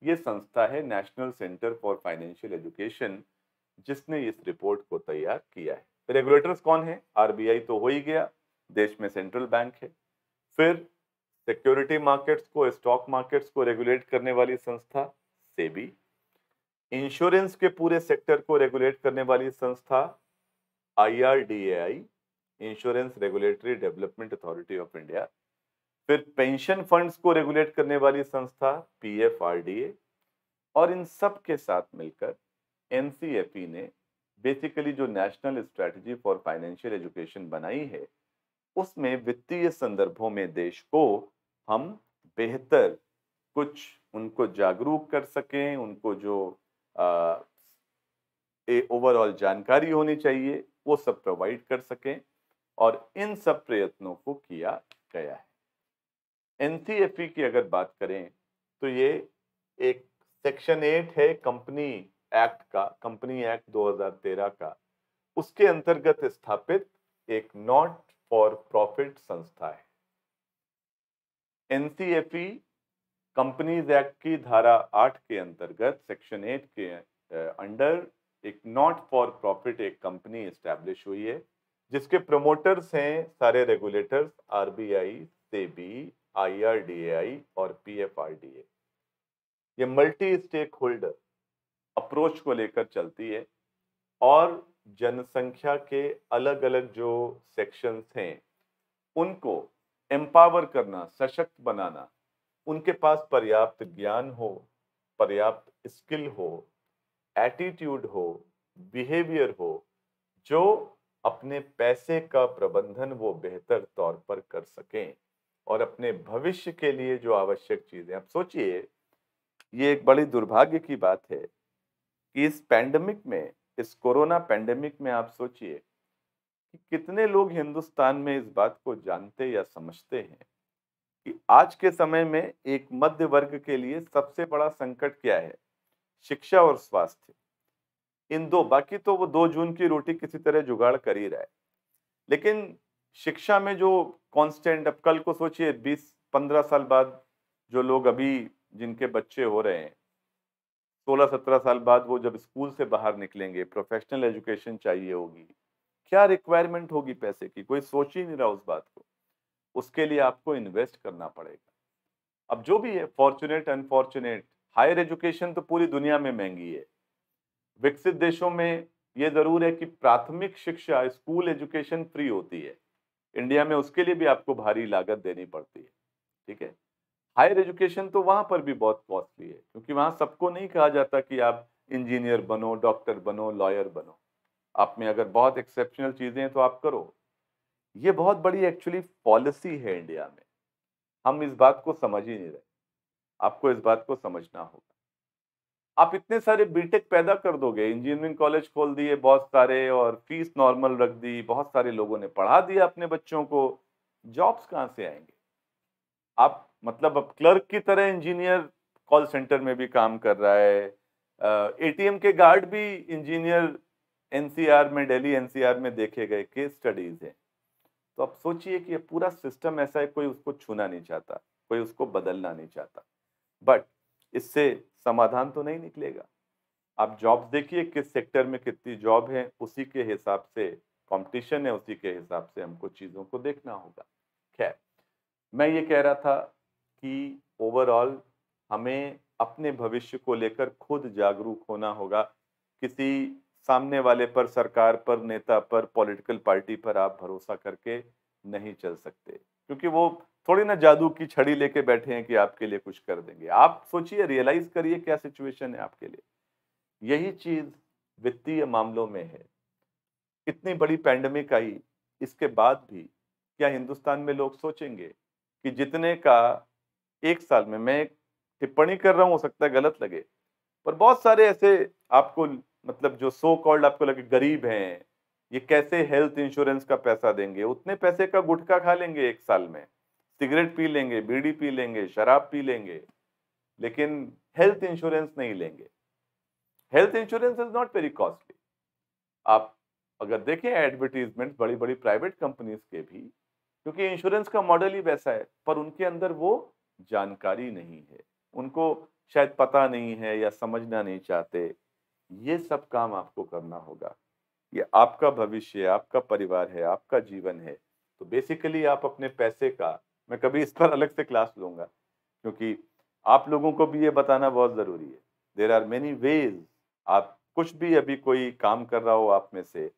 ये संस्था है national centre for financial education जिसने इस रिपोर्ट को तैयार किया है तो रेगुलेटर्स कौन है आरबीआई तो हो ही गया देश में सेंट्रल बैंक है फिर सिक्योरिटी मार्केट्स को स्टॉक मार्केट्स को रेगुलेट करने वाली संस्था सेबी इंश्योरेंस के पूरे सेक्टर को रेगुलेट करने वाली संस्था IRDAI insurance regulatory development authority of India फिर पेंशन फंड्स को रेगुलेट करने वाली संस्था पीएफआरडीए और इन सब के साथ मिलकर एन ने बेसिकली जो national strategy for financial education बनाई है उसमें वित्तीय संदर्भों में देश को हम बेहतर कुछ उनको जागरूक कर सकें उनको जो ओवरऑल जानकारी होनी चाहिए वो सब प्रोवाइड कर सकें और इन सब प्रयत्नों को किया गया है एन की अगर बात करें तो ये एक सेक्शन एट है कंपनी एक्ट का कंपनी एक्ट 2013 का उसके अंतर्गत स्थापित एक नॉट फॉर प्रॉफिट संस्था है एनसीएफई कंपनीज एक्ट की धारा 8 के अंतर्गत सेक्शन 8 के अंडर एक नॉट फॉर प्रॉफिट एक कंपनी स्टैब्लिश हुई है जिसके प्रमोटर्स हैं सारे रेगुलेटर्स आरबीआई सेबी आईआरडीएआई और पीएफआरडीए ये मल्टी स्टेक होल्डर अप्रोच को लेकर चलती है और जनसंख्या के अलग अलग जो सेक्शंस हैं उनको एम्पावर करना सशक्त बनाना उनके पास पर्याप्त ज्ञान हो पर्याप्त स्किल हो एटीट्यूड हो बिहेवियर हो जो अपने पैसे का प्रबंधन वो बेहतर तौर पर कर सकें और अपने भविष्य के लिए जो आवश्यक चीज़ें आप सोचिए ये एक बड़ी दुर्भाग्य की बात है कि इस पैंडमिक में इस कोरोना पैंडमिक में आप सोचिए कि कितने लोग हिंदुस्तान में इस बात को जानते या समझते हैं कि आज के समय में एक मध्य वर्ग के लिए सबसे बड़ा संकट क्या है शिक्षा और स्वास्थ्य इन दो बाकी तो वो दो जून की रोटी किसी तरह जुगाड़ कर ही रहा है लेकिन शिक्षा में जो कांस्टेंट अब कल को सोचिए 20-15 साल बाद जो लोग अभी जिनके बच्चे हो रहे हैं सोलह सत्रह साल बाद वो जब स्कूल से बाहर निकलेंगे प्रोफेशनल एजुकेशन चाहिए होगी क्या रिक्वायरमेंट होगी पैसे की कोई सोच ही नहीं रहा उस बात को उसके लिए आपको इन्वेस्ट करना पड़ेगा अब जो भी है फॉर्चुनेट अनफॉर्चुनेट हायर एजुकेशन तो पूरी दुनिया में महंगी है विकसित देशों में ये ज़रूर है कि प्राथमिक शिक्षा स्कूल एजुकेशन फ्री होती है इंडिया में उसके लिए भी आपको भारी लागत देनी पड़ती है ठीक है हायर एजुकेशन तो वहाँ पर भी बहुत कॉस्टली है क्योंकि वहाँ सबको नहीं कहा जाता कि आप इंजीनियर बनो डॉक्टर बनो लॉयर बनो आप में अगर बहुत एक्सेप्शनल चीज़ें हैं तो आप करो ये बहुत बड़ी एक्चुअली पॉलिसी है इंडिया में हम इस बात को समझ ही नहीं रहे आपको इस बात को समझना होगा आप इतने सारे बीटेक पैदा कर दोगे इंजीनियरिंग कॉलेज खोल दिए बहुत सारे और फीस नॉर्मल रख दी बहुत सारे लोगों ने पढ़ा दिया अपने बच्चों को जॉब्स कहाँ से आएंगे आप मतलब अब क्लर्क की तरह इंजीनियर कॉल सेंटर में भी काम कर रहा है एटीएम के गार्ड भी इंजीनियर एनसीआर में दिल्ली एनसीआर में देखे गए केस स्टडीज हैं तो आप सोचिए कि ये पूरा सिस्टम ऐसा है कोई उसको छूना नहीं चाहता कोई उसको बदलना नहीं चाहता बट इससे समाधान तो नहीं निकलेगा आप जॉब्स देखिए किस सेक्टर में कितनी जॉब है उसी के हिसाब से कंपटीशन है उसी के हिसाब से हमको चीज़ों को देखना होगा खैर मैं ये कह रहा था कि ओवरऑल हमें अपने भविष्य को लेकर खुद जागरूक होना होगा किसी सामने वाले पर सरकार पर नेता पर पॉलिटिकल पार्टी पर आप भरोसा करके नहीं चल सकते क्योंकि वो थोड़ी ना जादू की छड़ी लेके बैठे हैं कि आपके लिए कुछ कर देंगे आप सोचिए रियलाइज करिए क्या सिचुएशन है आपके लिए यही चीज वित्तीय मामलों में है कितनी बड़ी पैंडमिक आई इसके बाद भी क्या हिंदुस्तान में लोग सोचेंगे कि जितने का एक साल में मैं एक टिप्पणी कर रहा हूँ हो सकता है गलत लगे पर बहुत सारे ऐसे आपको मतलब जो सो कॉल्ड आपको लगे गरीब हैं ये कैसे हेल्थ इंश्योरेंस का पैसा देंगे उतने पैसे का गुटखा खा लेंगे एक साल में सिगरेट पी लेंगे बीड़ी पी लेंगे शराब पी लेंगे लेकिन हेल्थ इंश्योरेंस नहीं लेंगे health insurance is not very costly आप अगर देखें एडवर्टीजमेंट बड़ी बड़ी प्राइवेट कंपनीज के भी क्योंकि इंश्योरेंस का मॉडल ही वैसा है पर उनके अंदर वो जानकारी नहीं है उनको शायद पता नहीं है या समझना नहीं चाहते ये सब काम आपको करना होगा ये आपका भविष्य है आपका परिवार है आपका जीवन है तो बेसिकली आप अपने पैसे का मैं कभी इस पर अलग से क्लास लूंगा क्योंकि आप लोगों को भी ये बताना बहुत ज़रूरी है देर आर मेनी वेज आप कुछ भी अभी कोई काम कर रहा हो आप में से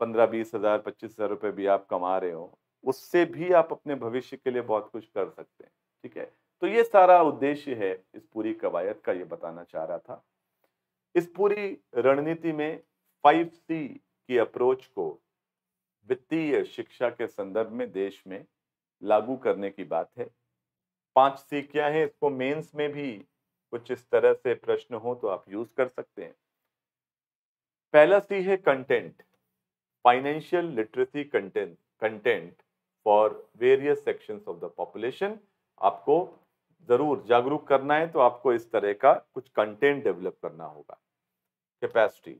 पंद्रह बीस हज़ार पच्चीस हज़ार रुपये भी आप कमा रहे हो उससे भी आप अपने भविष्य के लिए बहुत कुछ कर सकते हैं ठीक है तो ये सारा उद्देश्य है इस पूरी कवायद का ये बताना चाह रहा था इस पूरी रणनीति में फाइव सी की अप्रोच को वित्तीय शिक्षा के संदर्भ में देश में लागू करने की बात है पांच सी क्या है इसको मेंस में भी कुछ इस तरह से प्रश्न हो तो आप यूज कर सकते हैं पहला सी है content financial literacy content content for various sections of the population आपको ज़रूर जागरूक करना है तो आपको इस तरह का कुछ कंटेंट डेवलप करना होगा capacity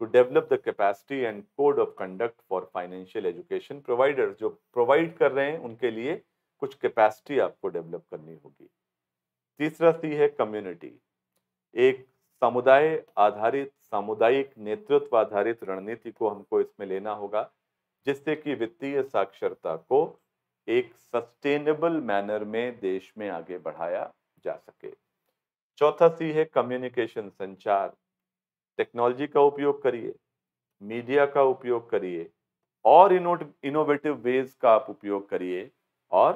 to develop the capacity and code of conduct for financial education provider जो प्रोवाइड कर रहे हैं उनके लिए कुछ कैपेसिटी आपको डेवलप करनी होगी तीसरा सी है कम्युनिटी एक समुदाय आधारित सामुदायिक नेतृत्व आधारित रणनीति को हमको इसमें लेना होगा जिससे कि वित्तीय साक्षरता को एक सस्टेनेबल मैनर में देश में आगे बढ़ाया जा सके चौथा सी है कम्युनिकेशन संचार टेक्नोलॉजी का उपयोग करिए मीडिया का उपयोग करिए और इनोवेटिव वेज का आप उपयोग करिए और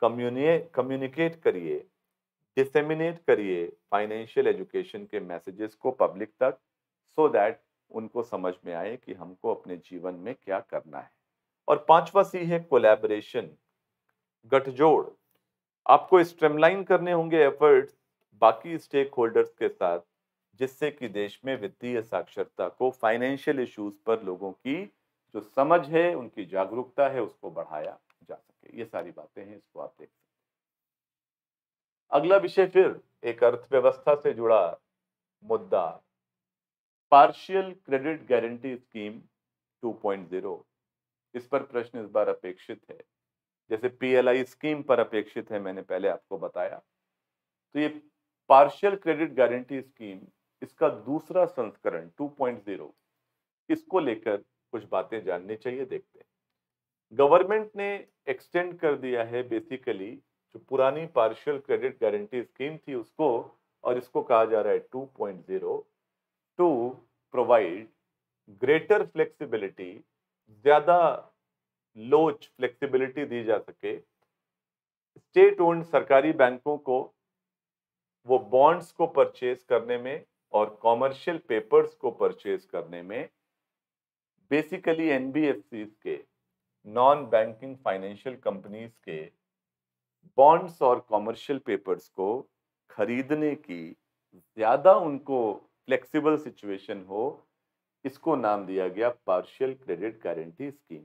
कम्युनि कम्युनिकेट करिए डिसेमिनेट करिए फाइनेंशियल एजुकेशन के मैसेजेस को पब्लिक तक सो so दैट उनको समझ में आए कि हमको अपने जीवन में क्या करना है और पांचवा सी है कोलैबोरेशन गठजोड़ आपको स्ट्रीमलाइन करने होंगे एफर्ट्स बाकी स्टेक होल्डर्स के साथ जिससे कि देश में वित्तीय साक्षरता को फाइनेंशियल इश्यूज पर लोगों की जो समझ है उनकी जागरूकता है उसको बढ़ाया जा सके ये सारी बातें हैं इसको आप देख सकते अगला विषय फिर एक अर्थव्यवस्था से जुड़ा मुद्दा पार्शियल क्रेडिट गारंटी स्कीम 2.0 इस पर प्रश्न इस बार अपेक्षित है जैसे पीएलआई स्कीम पर अपेक्षित है मैंने पहले आपको बताया तो ये पार्शियल क्रेडिट गारंटी स्कीम इसका दूसरा संस्करण 2.0 इसको लेकर कुछ बातें जाननी चाहिए देखते हैं गवर्नमेंट ने एक्सटेंड कर दिया है बेसिकली जो पुरानी पार्शियल क्रेडिट गारंटी स्कीम थी उसको और इसको कहा जा रहा है 2.0 टू प्रोवाइड ग्रेटर फ्लेक्सिबिलिटी ज़्यादा लोच फ्लेक्सिबिलिटी दी जा सके स्टेट ओन्ड सरकारी बैंकों को वो बॉन्ड्स को परचेज करने में और कॉमर्शियल पेपर्स को परचेज करने में बेसिकली एन के नॉन बैंकिंग फाइनेंशियल कंपनीज के बॉन्ड्स और कॉमर्शियल पेपर्स को खरीदने की ज़्यादा उनको फ्लेक्सिबल सिचुएशन हो इसको नाम दिया गया पार्शियल क्रेडिट गारंटी स्कीम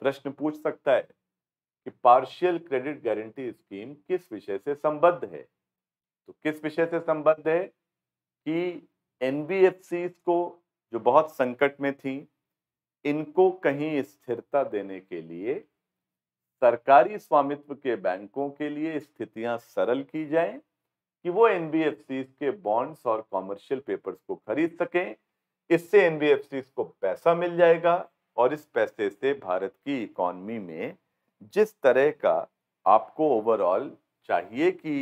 प्रश्न पूछ सकता है कि पार्शियल क्रेडिट गारंटी स्कीम किस विषय से संबद्ध है तो किस विषय से संबद्ध है कि एन को जो बहुत संकट में थी इनको कहीं स्थिरता देने के लिए सरकारी स्वामित्व के बैंकों के लिए स्थितियां सरल की जाएं कि वो एन के बॉन्ड्स और कॉमर्शियल पेपर्स को खरीद सकें इससे एन को पैसा मिल जाएगा और इस पैसे से भारत की इकॉनमी में जिस तरह का आपको ओवरऑल चाहिए कि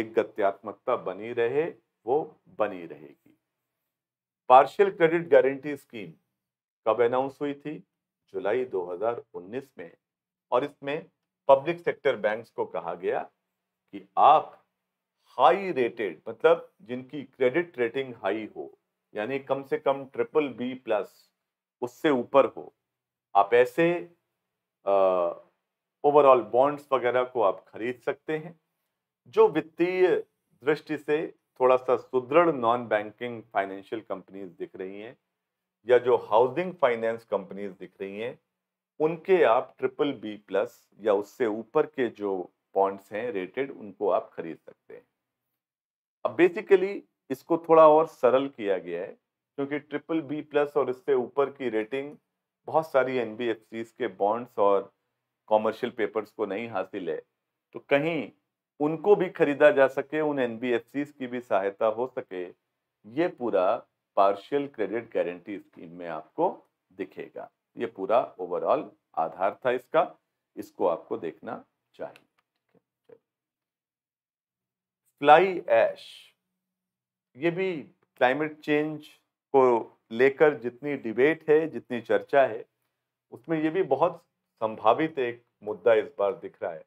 एक गत्यात्मकता बनी रहे वो बनी रहेगी पार्शियल क्रेडिट गारंटी स्कीम कब अनाउंस हुई थी जुलाई 2019 में और इसमें पब्लिक सेक्टर बैंक्स को कहा गया कि आप हाई रेटेड मतलब जिनकी क्रेडिट रेटिंग हाई हो यानी कम से कम ट्रिपल बी प्लस उससे ऊपर हो आप ऐसे ओवरऑल बॉन्ड्स वगैरह को आप खरीद सकते हैं जो वित्तीय दृष्टि से थोड़ा सा सुदृढ़ नॉन बैंकिंग फाइनेंशियल कंपनीज दिख रही हैं या जो हाउसिंग फाइनेंस कंपनीज दिख रही हैं उनके आप ट्रिपल बी प्लस या उससे ऊपर के जो बॉन्ड्स हैं रेटेड उनको आप खरीद सकते हैं अब बेसिकली इसको थोड़ा और सरल किया गया है क्योंकि ट्रिपल बी प्लस और इससे ऊपर की रेटिंग बहुत सारी एन के बॉन्ड्स और कॉमर्शियल पेपर्स को नहीं हासिल है तो कहीं उनको भी खरीदा जा सके उन एन की भी सहायता हो सके ये पूरा पार्शियल क्रेडिट गारंटी स्कीम में आपको दिखेगा ये पूरा ओवरऑल आधार था इसका इसको आपको देखना चाहिए फ्लाई एश ये भी क्लाइमेट चेंज को लेकर जितनी डिबेट है जितनी चर्चा है उसमें ये भी बहुत संभावित एक मुद्दा इस बार दिख रहा है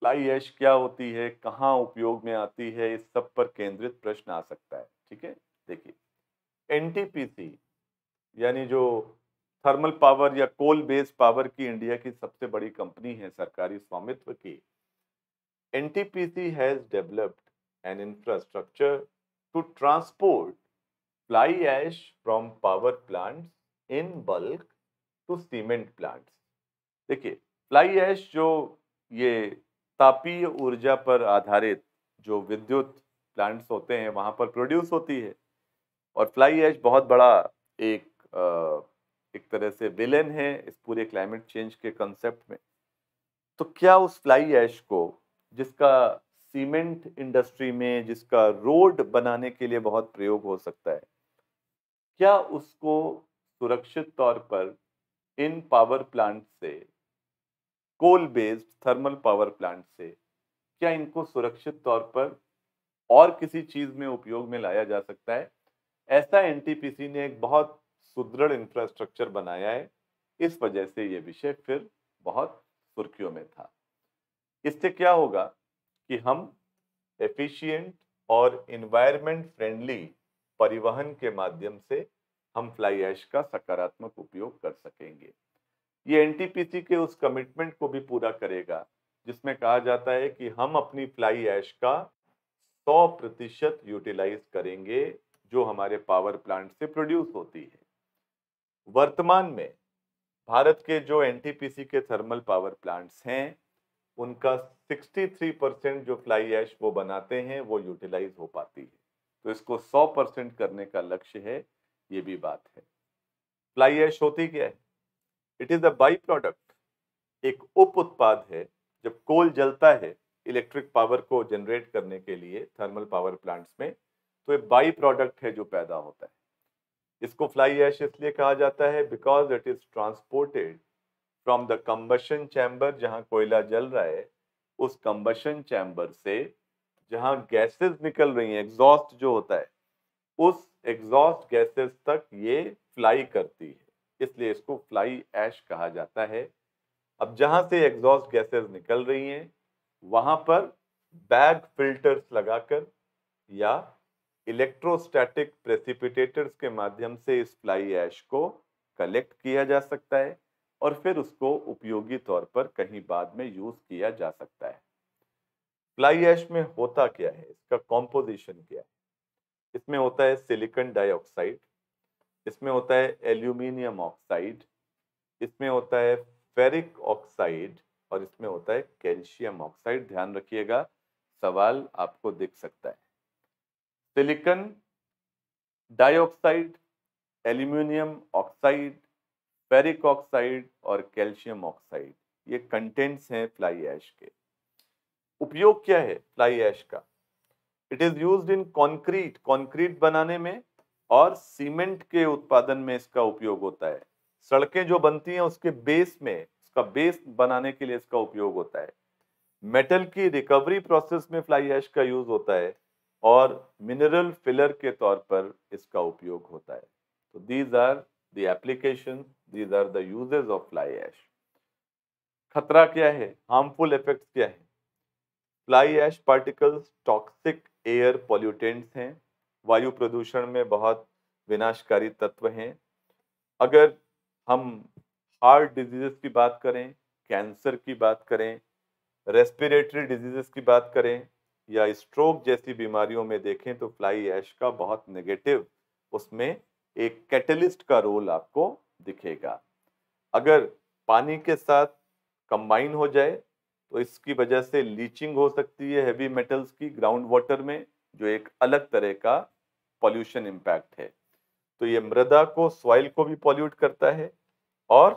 फ्लाई ऐश क्या होती है कहाँ उपयोग में आती है इस सब पर केंद्रित प्रश्न आ सकता है ठीक है देखिए एनटीपीसी यानी जो थर्मल पावर या कोल बेस्ड पावर की इंडिया की सबसे बड़ी कंपनी है सरकारी स्वामित्व की NTPC has developed an infrastructure to transport fly ash from power plants in bulk to cement plants देखिए फ्लाई ऐश जो ये तापीय ऊर्जा पर आधारित जो विद्युत प्लांट्स होते हैं वहाँ पर प्रोड्यूस होती है और फ्लाई ऐश बहुत बड़ा एक आ, एक तरह से विलेन है इस पूरे क्लाइमेट चेंज के कंसेप्ट में तो क्या उस फ्लाई ऐश को जिसका सीमेंट इंडस्ट्री में जिसका रोड बनाने के लिए बहुत प्रयोग हो सकता है क्या उसको सुरक्षित तौर पर इन पावर प्लांट से coal based thermal power plant से क्या इनको सुरक्षित तौर पर और किसी चीज़ में उपयोग में लाया जा सकता है ऐसा एनटीपीसी ने एक बहुत सुदृढ़ इंफ्रास्ट्रक्चर बनाया है इस वजह से ये विषय फिर बहुत सुर्खियों में था इससे क्या होगा कि हम एफिशिएंट और इन्वायरमेंट फ्रेंडली परिवहन के माध्यम से हम फ्लाई ऐश का सकारात्मक उपयोग कर सकेंगे ये एनटीपीसी के उस कमिटमेंट को भी पूरा करेगा जिसमें कहा जाता है कि हम अपनी फ्लाई ऐश का 100 प्रतिशत यूटिलाइज करेंगे जो हमारे पावर प्लांट से प्रोड्यूस होती है वर्तमान में भारत के जो एनटीपीसी के थर्मल पावर प्लांट्स हैं उनका 63 परसेंट जो फ्लाई ऐश वो बनाते हैं वो यूटिलाइज हो पाती है तो इसको 100 परसेंट करने का लक्ष्य है ये भी बात है फ्लाई ऐश होती क्या है it is the by product एक उप उत्पाद है जब कोल जलता है इलेक्ट्रिक पावर को जनरेट करने के लिए थर्मल पावर प्लांट्स में तो ये बाई प्रोडक्ट है जो पैदा होता है इसको फ्लाई ऐश इसलिए कहा जाता है because it is transported from the combustion chamber जहाँ कोयला जल रहा है उस कम्बशन चैम्बर से जहाँ गैसेस निकल रही हैं एग्जॉस्ट जो होता है उस एग्जॉस्ट गैसेस तक ये फ्लाई करती है इसलिए इसको फ्लाई ऐश कहा जाता है अब जहाँ से एग्जॉस्ट गैसेस निकल रही हैं वहाँ पर बैग फिल्टर्स लगाकर या इलेक्ट्रोस्टैटिक प्रेसिपिटेटर्स के माध्यम से इस फ्लाई ऐश को कलेक्ट किया जा सकता है और फिर उसको उपयोगी तौर पर कहीं बाद में यूज़ किया जा सकता है फ्लाई ऐश में होता क्या है इसका कॉम्पोजिशन क्या है इसमें होता है सिलिकन डाइऑक्साइड इसमें होता है एल्यूमिनियम ऑक्साइड इसमें होता है फेरिक ऑक्साइड और इसमें होता है कैल्शियम ऑक्साइड ध्यान रखिएगा सवाल आपको दिख सकता है silicon dioxide aluminium oxide ferric oxide और कैल्शियम ऑक्साइड ये कंटेंट्स हैं फ्लाई ऐश के उपयोग क्या है फ्लाई ऐश का it is use in concrete concrete बनाने में और सीमेंट के उत्पादन में इसका उपयोग होता है सड़कें जो बनती हैं उसके बेस में उसका बेस बनाने के लिए इसका उपयोग होता है मेटल की रिकवरी प्रोसेस में फ्लाई ऐश का यूज होता है और मिनरल फिलर के तौर पर इसका उपयोग होता है तो these are the application these are the uses of fly ash खतरा क्या है हार्मफुल इफेक्ट क्या है fly ash particles toxic air pollutants हैं वायु प्रदूषण में बहुत विनाशकारी तत्व हैं अगर हम हार्ट डिजीज़ की बात करें कैंसर की बात करें रेस्पिरेटरी डिजीज़ की बात करें या स्ट्रोक जैसी बीमारियों में देखें तो फ्लाई ऐश का बहुत नेगेटिव उसमें एक कैटलिस्ट का रोल आपको दिखेगा अगर पानी के साथ कंबाइन हो जाए तो इसकी वजह से लीचिंग हो सकती है हैवी मेटल्स की ग्राउंड वाटर में जो एक अलग तरह का पॉल्यूशन इम्पैक्ट है तो ये मृदा को सॉइल को भी पॉल्यूट करता है और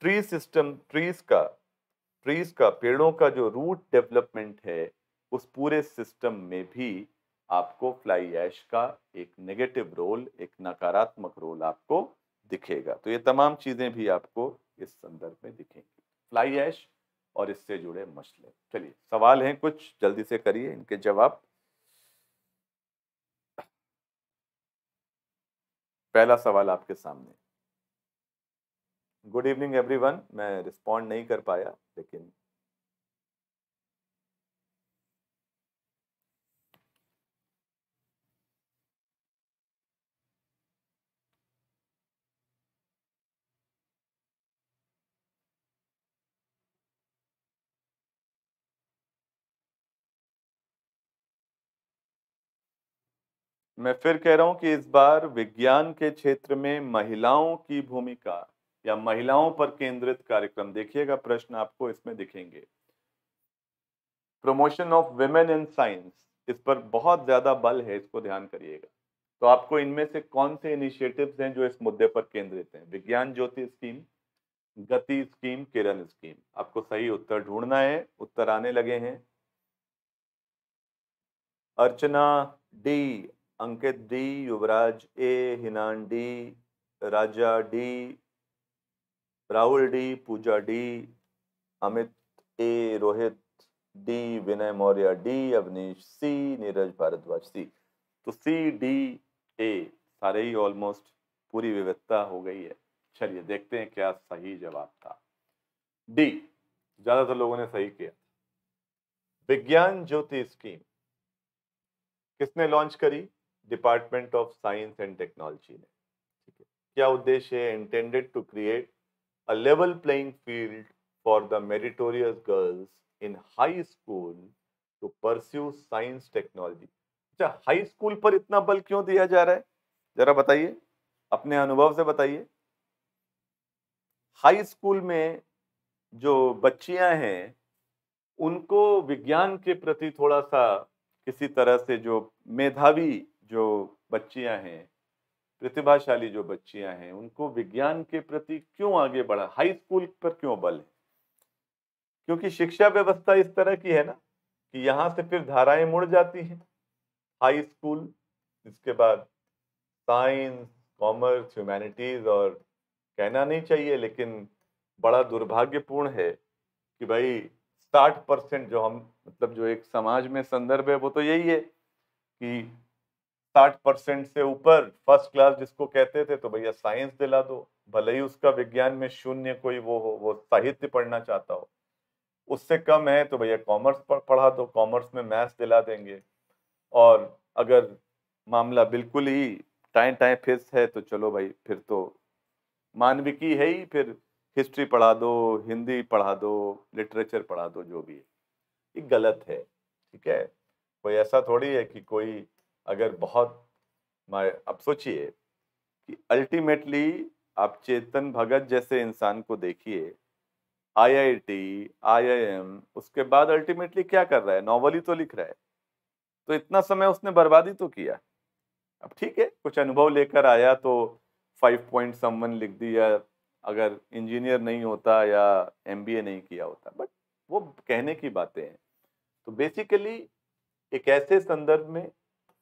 ट्री सिस्टम ट्रीज का ट्रीज का पेड़ों का जो रूट डेवलपमेंट है उस पूरे सिस्टम में भी आपको फ्लाई ऐश का एक नेगेटिव रोल एक नकारात्मक रोल आपको दिखेगा तो ये तमाम चीज़ें भी आपको इस संदर्भ में दिखेंगी फ्लाई ऐश और इससे जुड़े मसले चलिए सवाल हैं कुछ जल्दी से करिए इनके जवाब पहला सवाल आपके सामने गुड इवनिंग एवरीवन मैं रिस्पॉन्ड नहीं कर पाया लेकिन मैं फिर कह रहा हूं कि इस बार विज्ञान के क्षेत्र में महिलाओं की भूमिका या महिलाओं पर केंद्रित कार्यक्रम देखिएगा प्रश्न आपको इसमें दिखेंगे promotion of women in science इस पर बहुत ज्यादा बल है इसको ध्यान करिएगा तो आपको इनमें से कौन से इनिशिएटिव्स हैं जो इस मुद्दे पर केंद्रित हैं Vigyan Jyoti scheme Gati scheme Kiran scheme आपको सही उत्तर ढूंढना है उत्तर आने लगे हैं Archana D Ankit D Yuvraj A Hinan D Raja D Rahul D Pooja D Amit A Rohit D Vinay Maurya D Avneesh C Neeraj Bhardwaj C तो सी डी ए सारे ही ऑलमोस्ट पूरी विविधता हो गई है चलिए देखते हैं क्या सही जवाब था डी ज़्यादातर लोगों ने सही किया विज्ञान ज्योति स्कीम किसने लॉन्च करी department of science and technology ने ठीक है क्या उद्देश्य है intended to create a level playing field for the meritorious girls in high school to pursue science technology अच्छा हाई स्कूल पर इतना बल क्यों दिया जा रहा है जरा बताइए अपने अनुभव से बताइए हाई स्कूल में जो बच्चियां हैं उनको विज्ञान के प्रति थोड़ा सा किसी तरह से जो मेधावी जो बच्चियां हैं प्रतिभाशाली जो बच्चियां हैं उनको विज्ञान के प्रति क्यों आगे बढ़ा हाई स्कूल पर क्यों बल है क्योंकि शिक्षा व्यवस्था इस तरह की है ना कि यहाँ से फिर धाराएं मुड़ जाती हैं हाई स्कूल इसके बाद साइंस कॉमर्स ह्यूमैनिटीज़ और कहना नहीं चाहिए लेकिन बड़ा दुर्भाग्यपूर्ण है कि भाई साठ परसेंट जो हम मतलब जो एक समाज में संदर्भ है वो तो यही है कि साठ परसेंट से ऊपर फर्स्ट क्लास जिसको कहते थे तो भैया साइंस दिला दो भले ही उसका विज्ञान में शून्य कोई वो हो वो साहित्य पढ़ना चाहता हो उससे कम है तो भैया कॉमर्स पढ़ा दो कॉमर्स में मैथ्स दिला देंगे और अगर मामला बिल्कुल ही टाइम टाए फिक्स है तो चलो भाई फिर तो मानविकी है ही फिर हिस्ट्री पढ़ा दो हिंदी पढ़ा दो लिटरेचर पढ़ा दो जो भी है ये गलत है ठीक है कोई ऐसा थोड़ी है कि कोई अगर बहुत आप सोचिए कि अल्टीमेटली आप चेतन भगत जैसे इंसान को देखिए आईआईटी, आईआईएम उसके बाद अल्टीमेटली क्या कर रहा है नॉवल ही तो लिख रहा है तो इतना समय उसने बर्बादी तो किया अब ठीक है कुछ अनुभव लेकर आया तो फाइव पॉइंट समवन लिख दिया अगर इंजीनियर नहीं होता या एम नहीं किया होता बट वो कहने की बातें हैं तो बेसिकली एक ऐसे संदर्भ में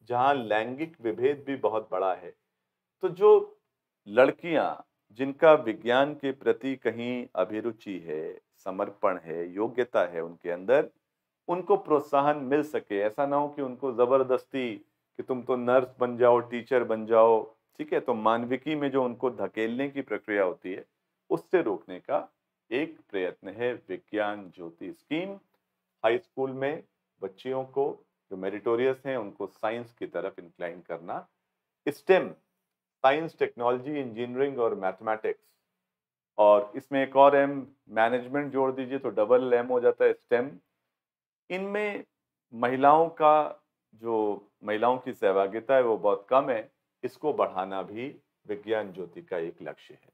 जहाँ लैंगिक विभेद भी बहुत बड़ा है तो जो लड़कियाँ जिनका विज्ञान के प्रति कहीं अभिरुचि है समर्पण है योग्यता है उनके अंदर उनको प्रोत्साहन मिल सके ऐसा ना हो कि उनको ज़बरदस्ती कि तुम तो नर्स बन जाओ टीचर बन जाओ ठीक है तो मानविकी में जो उनको धकेलने की प्रक्रिया होती है उससे रोकने का एक प्रयत्न है विज्ञान ज्योति स्कीम हाई स्कूल में बच्चियों को जो मेरिटोरियस हैं उनको साइंस की तरफ इंक्लाइन करना स्टेम साइंस टेक्नोलॉजी इंजीनियरिंग और मैथमेटिक्स और इसमें एक और एम मैनेजमेंट जोड़ दीजिए तो डबल एम हो जाता है स्टेम इनमें महिलाओं का जो महिलाओं की सहभागिता है वो बहुत कम है इसको बढ़ाना भी विज्ञान ज्योति का एक लक्ष्य है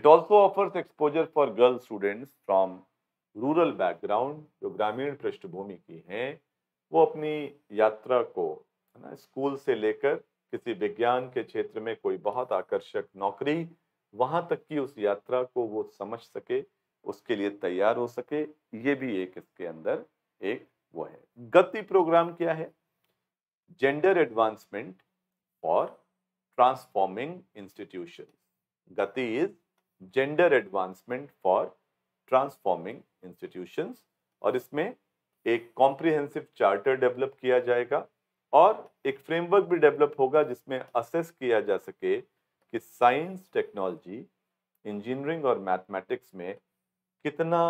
it also offers exposure for girl students from rural background जो ग्रामीण पृष्ठभूमि की हैं वो अपनी यात्रा को है ना स्कूल से लेकर किसी विज्ञान के क्षेत्र में कोई बहुत आकर्षक नौकरी वहाँ तक की उस यात्रा को वो समझ सके उसके लिए तैयार हो सके ये भी एक इसके अंदर एक वो है गति प्रोग्राम क्या है gender advancement for transforming institution Gati is gender advancement for transforming institutions और इसमें एक कॉम्प्रिहेंसिव चार्टर डेवलप किया जाएगा और एक फ्रेमवर्क भी डेवलप होगा जिसमें असेस किया जा सके कि साइंस टेक्नोलॉजी इंजीनियरिंग और मैथमेटिक्स में कितना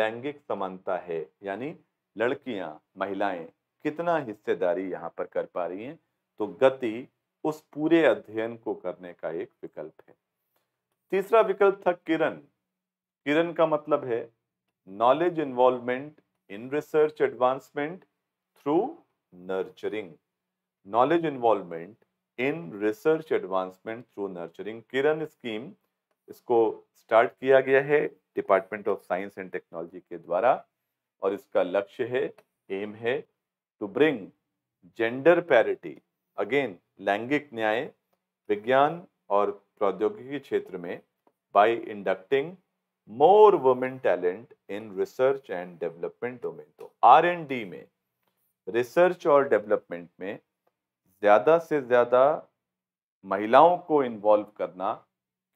लैंगिक समानता है यानी लड़कियां महिलाएं कितना हिस्सेदारी यहाँ पर कर पा रही हैं तो गति उस पूरे अध्ययन को करने का एक विकल्प है तीसरा विकल्प था किरण किरण का मतलब है knowledge involvement in research advancement through nurturing. Knowledge involvement in research advancement through nurturing. kiran scheme इसको start किया गया है Department of Science and Technology के द्वारा और इसका लक्ष्य है aim है to bring gender parity again लैंगिक न्याय विज्ञान और प्रौद्योगिकी क्षेत्र में by inducting more women talent in research and development domain तो आर एंड डी में रिसर्च और डेवलपमेंट में ज़्यादा से ज़्यादा महिलाओं को इन्वॉल्व करना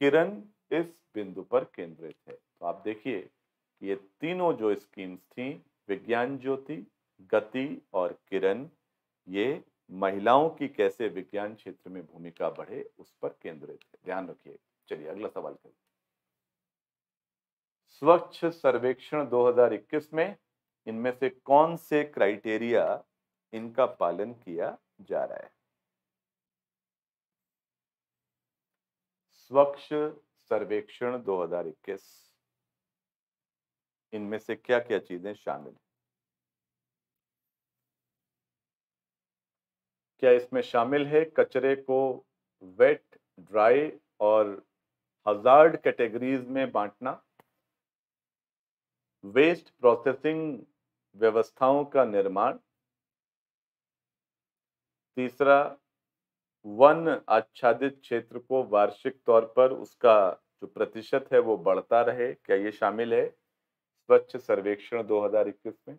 किरण इस बिंदु पर केंद्रित है तो आप देखिए ये तीनों जो स्कीम्स थी विज्ञान ज्योति गति और किरण ये महिलाओं की कैसे विज्ञान क्षेत्र में भूमिका बढ़े उस पर केंद्रित है ध्यान रखिए चलिए अगला सवाल करें स्वच्छ सर्वेक्षण 2021 में इनमें से कौन से क्राइटेरिया इनका पालन किया जा रहा है स्वच्छ सर्वेक्षण 2021 इनमें से क्या क्या चीजें शामिल है क्या इसमें शामिल है कचरे को वेट ड्राई और हजार्ड कैटेगरीज में बांटना वेस्ट प्रोसेसिंग व्यवस्थाओं का निर्माण तीसरा वन आच्छादित क्षेत्र को वार्षिक तौर पर उसका जो प्रतिशत है वो बढ़ता रहे क्या ये शामिल है स्वच्छ सर्वेक्षण 2021 में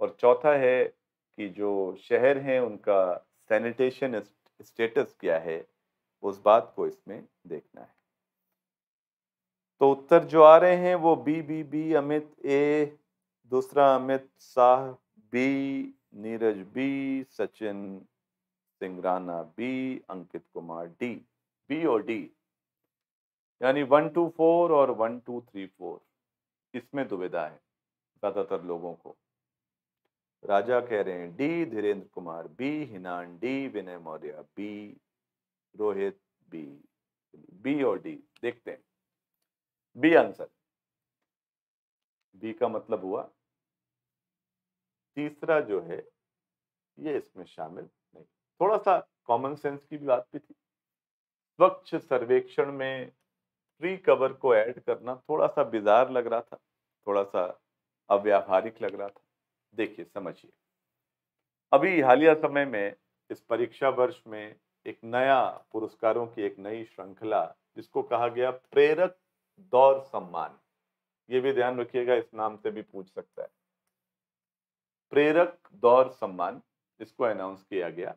और चौथा है कि जो शहर हैं उनका सैनिटेशन स्टेटस क्या है उस बात को इसमें देखना है तो उत्तर जो आ रहे हैं वो B B B Amit A दूसरा Amit Shah B Neeraj B Sachin Singrana B Ankit Kumar D B और डी यानी वन टू फोर और वन टू थ्री फोर इसमें दुविधा है ज़्यादातर लोगों को राजा कह रहे हैं D Dhirendra Kumar B Hinan D Vinay Maurya B Rohit B B और डी देखते हैं बी आंसर बी का मतलब हुआ तीसरा जो है ये इसमें शामिल नहीं थोड़ा सा कॉमन सेंस की भी बात भी थी स्वच्छ सर्वेक्षण में ट्री कवर को ऐड करना थोड़ा सा बिजार लग रहा था थोड़ा सा अव्यावहारिक लग रहा था देखिए समझिए अभी हालिया समय में इस परीक्षा वर्ष में एक नया पुरस्कारों की एक नई श्रृंखला जिसको कहा गया प्रेरक दौर सम्मान ये भी ध्यान रखिएगा इस नाम से भी पूछ सकता है प्रेरक दौर सम्मान इसको अनाउंस किया गया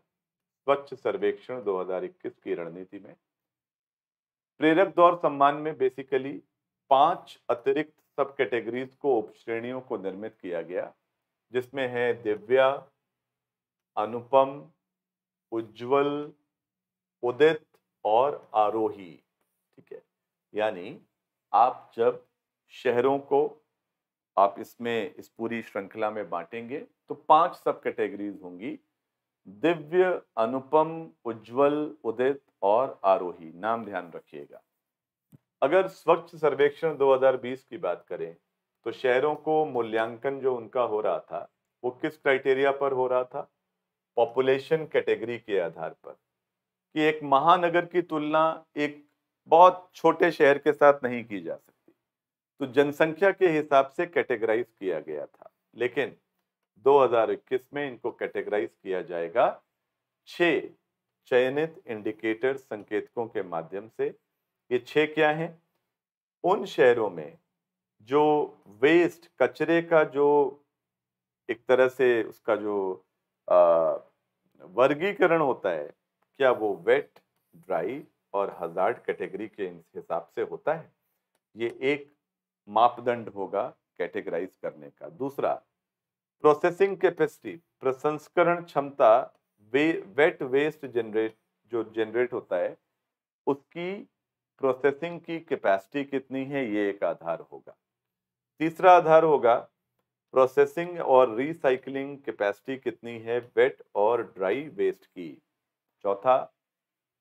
स्वच्छ सर्वेक्षण 2021 की रणनीति में प्रेरक दौर सम्मान में बेसिकली पांच अतिरिक्त सब कैटेगरीज को उपश्रेणियों को निर्मित किया गया जिसमें है दिव्या अनुपम उज्जवल उदित और आरोही ठीक है यानी आप जब शहरों को आप इसमें इस पूरी श्रृंखला में बांटेंगे तो पांच सब कैटेगरीज होंगी दिव्य अनुपम उज्जवल उदित और आरोही नाम ध्यान रखिएगा अगर स्वच्छ सर्वेक्षण 2020 की बात करें तो शहरों को मूल्यांकन जो उनका हो रहा था वो किस क्राइटेरिया पर हो रहा था पॉपुलेशन कैटेगरी के आधार पर कि एक महानगर की तुलना एक बहुत छोटे शहर के साथ नहीं की जा सकती तो जनसंख्या के हिसाब से कैटेगराइज किया गया था लेकिन 2021 में इनको कैटेगराइज किया जाएगा छ चयनित इंडिकेटर संकेतकों के माध्यम से ये छः क्या हैं उन शहरों में जो वेस्ट कचरे का जो एक तरह से उसका जो वर्गीकरण होता है क्या वो वेट ड्राई और हजार्ड कैटेगरी के हिसाब से होता है ये एक मापदंड होगा कैटेगराइज करने का दूसरा प्रोसेसिंग कैपेसिटी प्रसंस्करण क्षमता वे वेट वेस्ट जनरेट जो जनरेट होता है उसकी प्रोसेसिंग की कैपेसिटी कितनी है ये एक आधार होगा तीसरा आधार होगा प्रोसेसिंग और रिसाइकलिंग कैपेसिटी कितनी है वेट और ड्राई वेस्ट की चौथा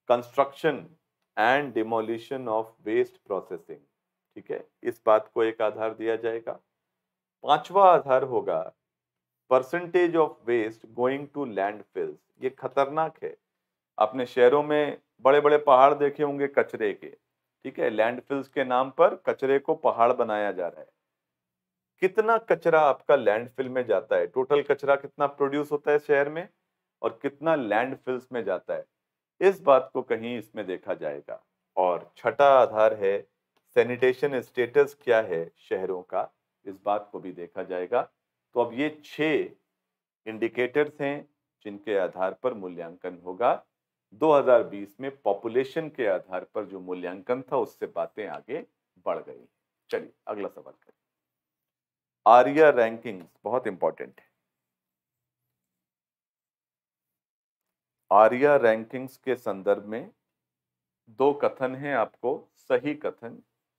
construction and demolition of waste processing ठीक है इस बात को एक आधार दिया जाएगा पांचवा आधार होगा percentage of waste going to landfills ये खतरनाक है अपने शहरों में बड़े बड़े पहाड़ देखे होंगे कचरे के ठीक है लैंड फिल्स के नाम पर कचरे को पहाड़ बनाया जा रहा है कितना कचरा आपका लैंड फिल में जाता है टोटल कचरा कितना प्रोड्यूस होता है शहर में और कितना लैंड फिल्स में जाता है इस बात को कहीं इसमें देखा जाएगा और छठा आधार है सैनिटेशन स्टेटस क्या है शहरों का इस बात को भी देखा जाएगा तो अब ये छह इंडिकेटर्स हैं जिनके आधार पर मूल्यांकन होगा 2020 में पॉपुलेशन के आधार पर जो मूल्यांकन था उससे बातें आगे बढ़ गई चलिए अगला सवाल करें आर्या रैंकिंग्स बहुत इंपॉर्टेंट है आर्या रैंकिंग्स के संदर्भ में दो कथन हैं आपको सही कथन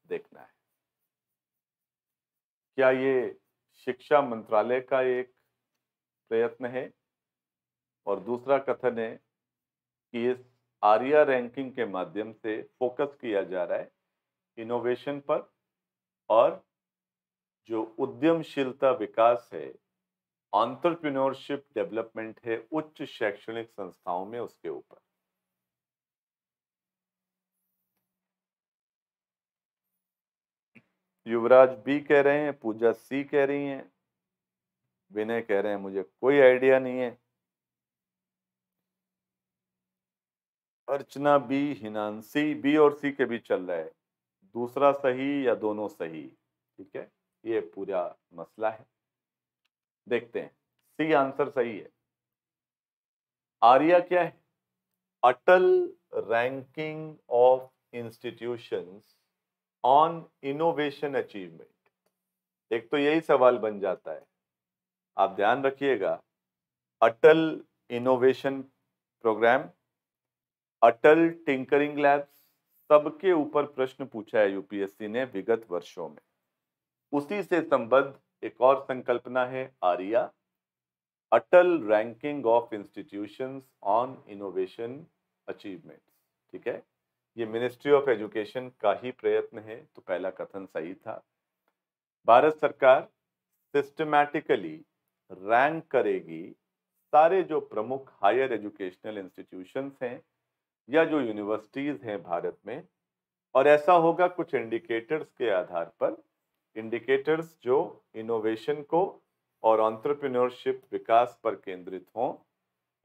देखना है क्या ये शिक्षा मंत्रालय का एक प्रयत्न है और दूसरा कथन है कि इस आर्या रैंकिंग के माध्यम से फोकस किया जा रहा है इनोवेशन पर और जो उद्यमशीलता विकास है ऑन्टरप्रिनोरशिप डेवलपमेंट है उच्च शैक्षणिक संस्थाओं में उसके ऊपर युवराज बी कह रहे हैं पूजा सी कह रही हैं विनय कह रहे हैं मुझे कोई आइडिया नहीं है अर्चना बी हिनांसी बी और सी के बीच चल रहा है दूसरा सही या दोनों सही ठीक है ये पूरा मसला है देखते हैं सी आंसर सही है आर्या क्या है Atal ranking of institutions on innovation achievement एक तो यही सवाल बन जाता है आप ध्यान रखिएगा Atal innovation programme Atal tinkering labs सबके ऊपर प्रश्न पूछा है यूपीएससी ने विगत वर्षों में उसी से संबद्ध एक और संकल्पना है ARIIA Atal ranking of institutions on innovation achievements ठीक है ये मिनिस्ट्री ऑफ एजुकेशन का ही प्रयत्न है तो पहला कथन सही था भारत सरकार सिस्टमैटिकली रैंक करेगी सारे जो प्रमुख हायर एजुकेशनल इंस्टीट्यूशंस हैं या जो यूनिवर्सिटीज़ हैं भारत में और ऐसा होगा कुछ इंडिकेटर्स के आधार पर इंडिकेटर्स जो इनोवेशन को और ऑन्ट्रप्रनोरशिप विकास पर केंद्रित हों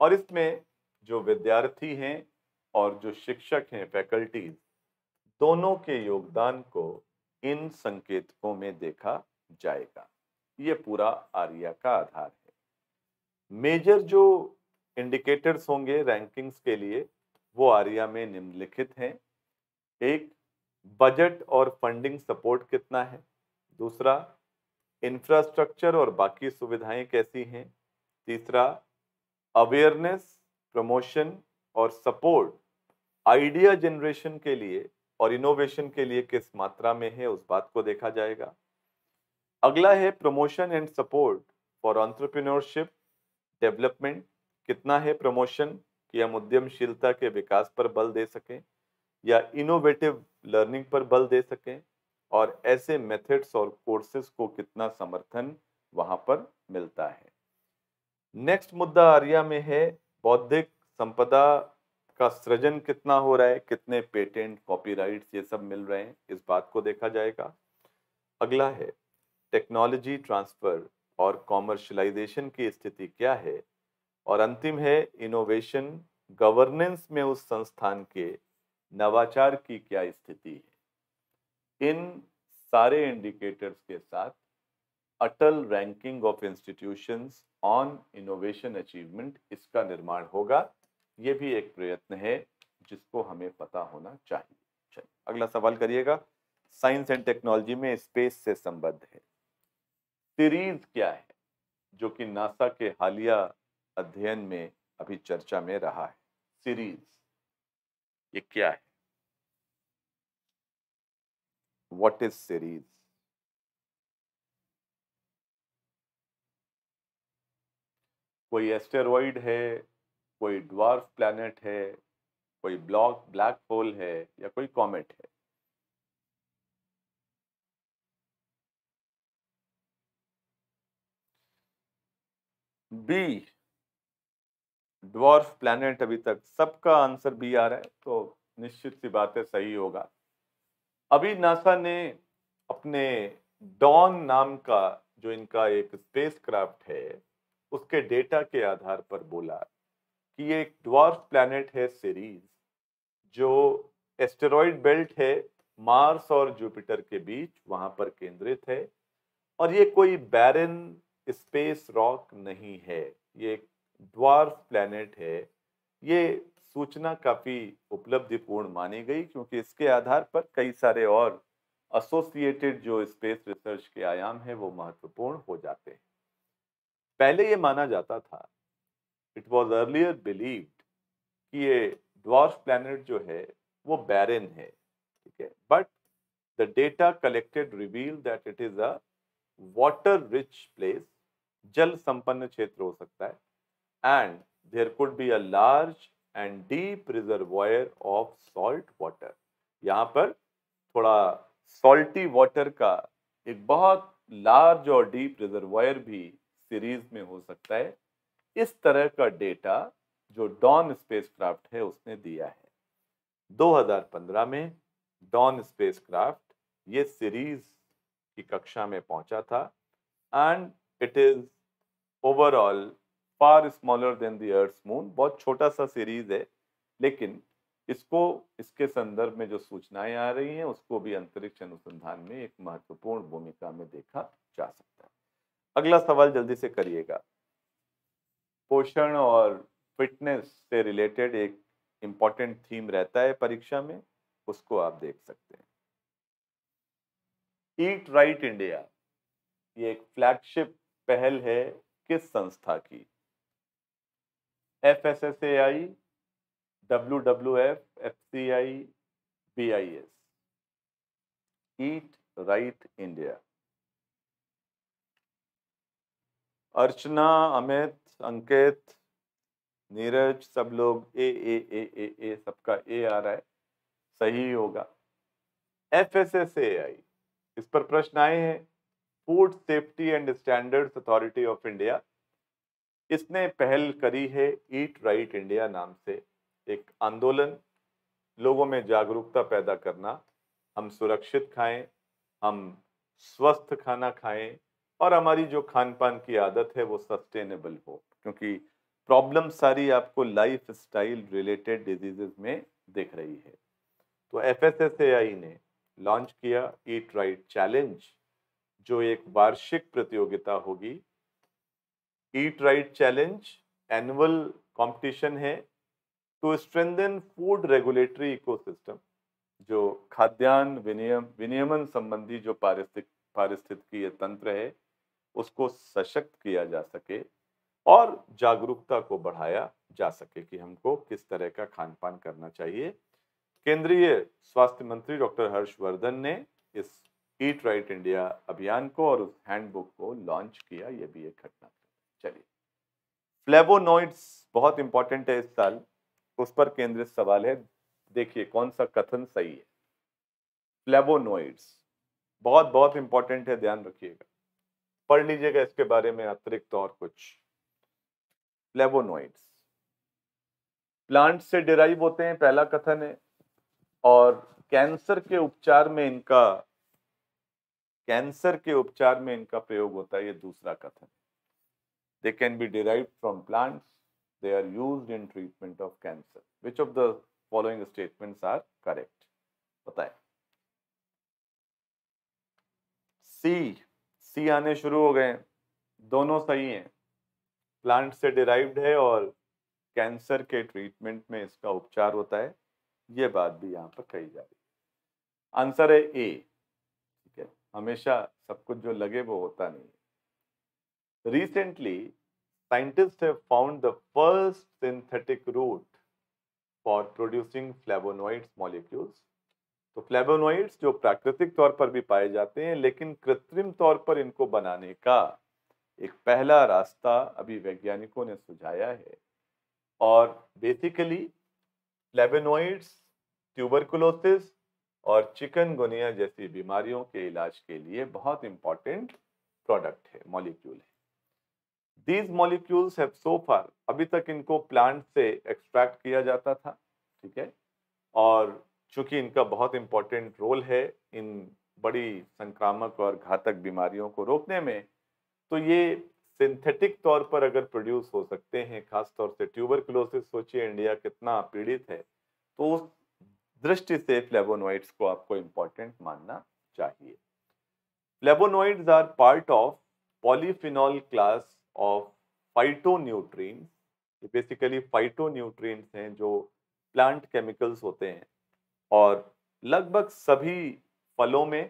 और इसमें जो विद्यार्थी हैं और जो शिक्षक हैं फैकल्टीज दोनों के योगदान को इन संकेतकों में देखा जाएगा ये पूरा आर्या का आधार है मेजर जो इंडिकेटर्स होंगे रैंकिंग्स के लिए वो आर्या में निम्नलिखित हैं एक बजट और फंडिंग सपोर्ट कितना है दूसरा इंफ्रास्ट्रक्चर और बाकी सुविधाएं कैसी हैं तीसरा अवेयरनेस प्रमोशन और सपोर्ट आइडिया जनरेशन के लिए और इनोवेशन के लिए किस मात्रा में है उस बात को देखा जाएगा अगला है promotion and support for entrepreneurship development कितना है प्रमोशन कि हम उद्यमशीलता के विकास पर बल दे सकें या इनोवेटिव लर्निंग पर बल दे सकें और ऐसे मेथड्स और कोर्सेस को कितना समर्थन वहां पर मिलता है नेक्स्ट मुद्दा आर्या में है बौद्धिक संपदा का सृजन कितना हो रहा है कितने पेटेंट कॉपीराइट्स ये सब मिल रहे हैं इस बात को देखा जाएगा अगला है टेक्नोलॉजी ट्रांसफर और कॉमर्शलाइजेशन की स्थिति क्या है और अंतिम है इनोवेशन गवर्नेंस में उस संस्थान के नवाचार की क्या स्थिति है इन सारे इंडिकेटर्स के साथ Atal ranking of institutions on innovation achievement इसका निर्माण होगा ये भी एक प्रयत्न है जिसको हमें पता होना चाहिए चलिए अगला सवाल करिएगा साइंस एंड टेक्नोलॉजी में स्पेस से संबद्ध है सीरीज क्या है जो कि नासा के हालिया अध्ययन में अभी चर्चा में रहा है सीरीज ये क्या है what is series? कोई एस्टेरॉइड है कोई ड्वार्फ प्लैनेट है कोई ब्लॉक ब्लैक होल है या कोई कॉमेट है बी ड्वार्फ प्लैनेट अभी तक सबका आंसर बी आ रहा है तो निश्चित सी बातें सही होगा अभी नासा ने अपने डॉन नाम का जो इनका एक स्पेस क्राफ्ट है उसके डेटा के आधार पर बोला कि ये एक ड्वार्फ प्लैनेट है सीरीज जो एस्टेरॉयड बेल्ट है मार्स और जुपिटर के बीच वहाँ पर केंद्रित है और ये कोई बैरन स्पेस रॉक नहीं है ये एक ड्वार्फ प्लैनेट है ये सूचना काफ़ी उपलब्धिपूर्ण मानी गई क्योंकि इसके आधार पर कई सारे और एसोसिएटेड जो स्पेस रिसर्च के आयाम हैं वो महत्वपूर्ण हो जाते हैं पहले ये माना जाता था इट वॉज अर्लियर बिलीव्ड कि ये ड्वार्फ प्लैनेट जो है वो बैरन है ठीक है but the data collected reveal that it is a water rich place जल संपन्न क्षेत्र हो सकता है and there could be a large and deep reservoir of salt water यहाँ पर थोड़ा सॉल्टी वाटर का एक बहुत लार्ज और डीप रिजर्वायर भी सीरीज में हो सकता है इस तरह का डेटा जो डॉन स्पेसक्राफ्ट है उसने दिया है 2015 में डॉन स्पेसक्राफ्ट ये सीरीज की कक्षा में पहुंचा था and it is overall far smaller than the Earth moon बहुत छोटा सा सीरीज है लेकिन इसको इसके संदर्भ में जो सूचनाएं आ रही हैं उसको भी अंतरिक्ष अनुसंधान में एक महत्वपूर्ण भूमिका में देखा जा सकता है अगला सवाल जल्दी से करिएगा पोषण और फिटनेस से रिलेटेड एक इम्पॉर्टेंट थीम रहता है परीक्षा में उसको आप देख सकते हैं ईट राइट इंडिया ये एक फ्लैगशिप पहल है किस संस्था की F S S A I W W F F C I B I S eat right India Archana Amit Ankit Neeraj सब लोग ए ए ए ए ए सबका ए आ रहा है सही होगा F S S A I इस पर प्रश्न आए हैं food safety and standards authority of India इसने पहल करी है ईट राइट इंडिया नाम से एक आंदोलन लोगों में जागरूकता पैदा करना हम सुरक्षित खाएं हम स्वस्थ खाना खाएं और हमारी जो खान पान की आदत है वो सस्टेनेबल हो क्योंकि प्रॉब्लम सारी आपको लाइफ स्टाइल रिलेटेड डिजीजेज में दिख रही है तो एफ ने लॉन्च किया ईट राइट चैलेंज जो एक वार्षिक प्रतियोगिता होगी eat right challenge annual competition है to strengthen food regulatory ecosystem जो खाद्यान्न विनियम विनियमन संबंधी जो पारिस्थित पारिस्थितिकीय तंत्र है उसको सशक्त किया जा सके और जागरूकता को बढ़ाया जा सके कि हमको किस तरह का खान पान करना चाहिए केंद्रीय स्वास्थ्य मंत्री डॉक्टर हर्षवर्धन ने इस ईट राइट इंडिया अभियान को और उस हैंडबुक को लॉन्च किया यह भी एक घटना चलिए फ्लेवोनोइड्स बहुत इंपॉर्टेंट है इस साल उस पर केंद्रित सवाल है देखिए कौन सा कथन सही है फ्लेवोनोइड्स बहुत बहुत इंपॉर्टेंट है ध्यान रखिएगा पढ़ लीजिएगा इसके बारे में अतिरिक्त और कुछ फ्लेवोनोइड्स प्लांट से डिराइव होते हैं पहला कथन है और कैंसर के उपचार में इनका कैंसर के उपचार में इनका प्रयोग होता है ये दूसरा कथन They can be derived from plants. They are used in treatment of cancer. Which of the following statements are correct? बताएं. C, C aane shuru ho gaye dono sahi हैं प्लांट से डिराइव्ड है और कैंसर के treatment में इसका उपचार होता है ये बात भी यहाँ पर कही जा रही है आंसर है ए ठीक है हमेशा सब कुछ जो लगे वो होता नहीं है Recently, scientists have found the first synthetic route for producing flavonoids molecules. तो फ्लेवोनोइड्स जो प्राकृतिक तौर पर भी पाए जाते हैं लेकिन कृत्रिम तौर पर इनको बनाने का एक पहला रास्ता अभी वैज्ञानिकों ने सुझाया है और बेसिकली फ्लेवेनोइड्स ट्यूबरकुलोसिस और चिकनगुनिया जैसी बीमारियों के इलाज के लिए बहुत इंपॉर्टेंट प्रोडक्ट है मॉलिक्यूल है these molecules have so far अभी तक इनको प्लांट से एक्सट्रैक्ट किया जाता था ठीक है और चूंकि इनका बहुत इम्पोर्टेंट रोल है इन बड़ी संक्रामक और घातक बीमारियों को रोकने में तो ये सिंथेटिक तौर पर अगर प्रोड्यूस हो सकते हैं खासतौर से क्लोसिस सोचिए इंडिया कितना पीड़ित है तो उस दृष्टि से फ्लेबोनोइड्स को आपको इम्पोर्टेंट मानना चाहिए flavonoids are part of polyphenol class of phytonutrients ये बेसिकली फाइटोन्यूट्रिएंट्स हैं जो प्लांट केमिकल्स होते हैं और लगभग सभी फलों में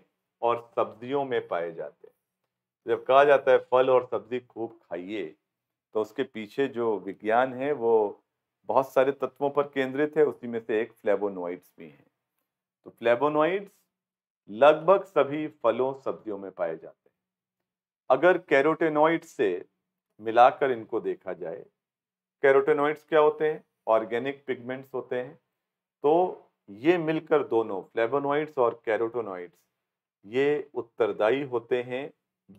और सब्जियों में पाए जाते हैं जब कहा जाता है फल और सब्जी खूब खाइए तो उसके पीछे जो विज्ञान है वो बहुत सारे तत्वों पर केंद्रित है उसी में से एक फ्लेबोनोइड्स भी हैं तो फ्लेबोनोइड्स लगभग सभी फलों सब्जियों में पाए जाते हैं अगर कैरोटेनोइड से मिलाकर इनको देखा जाए कैरोटेनोइड्स क्या होते हैं ऑर्गेनिक पिगमेंट्स होते हैं तो ये मिलकर दोनों फ्लेबोनोइड्स और कैरोटेनोइड्स ये उत्तरदायी होते हैं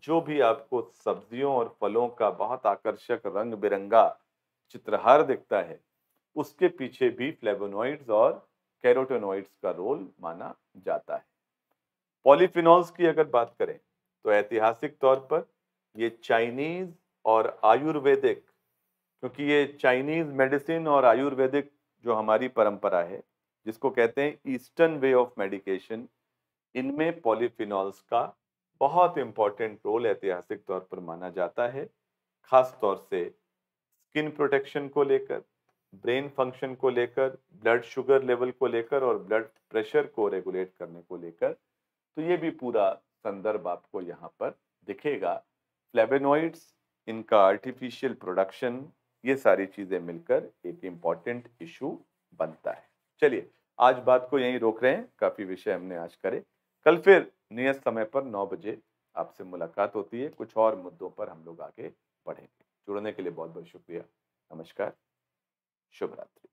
जो भी आपको सब्जियों और फलों का बहुत आकर्षक रंग बिरंगा चित्रहार दिखता है उसके पीछे भी फ्लेवोनोइड्स और कैरोटेनोइड्स का रोल माना जाता है पॉलीफिनॉल्स की अगर बात करें तो ऐतिहासिक तौर पर ये चाइनीज और आयुर्वेदिक क्योंकि ये चाइनीज़ मेडिसिन और आयुर्वेदिक जो हमारी परंपरा है जिसको कहते हैं ईस्टर्न वे ऑफ मेडिकेशन इनमें पॉलीफिनॉल्स का बहुत इम्पॉर्टेंट रोल ऐतिहासिक तौर पर माना जाता है ख़ास तौर से स्किन प्रोटेक्शन को लेकर ब्रेन फंक्शन को लेकर ब्लड शुगर लेवल को लेकर और ब्लड प्रेशर को रेगुलेट करने को लेकर तो ये भी पूरा संदर्भ आपको यहाँ पर दिखेगा फ्लेबेनॉइड्स इनका आर्टिफिशियल प्रोडक्शन ये सारी चीज़ें मिलकर एक इम्पॉर्टेंट इशू बनता है चलिए आज बात को यहीं रोक रहे हैं काफ़ी विषय हमने आज करे कल फिर नियत समय पर नौ बजे आपसे मुलाकात होती है कुछ और मुद्दों पर हम लोग आगे बढ़ेंगे जुड़ने के लिए बहुत बहुत शुक्रिया नमस्कार शुभ रात्रि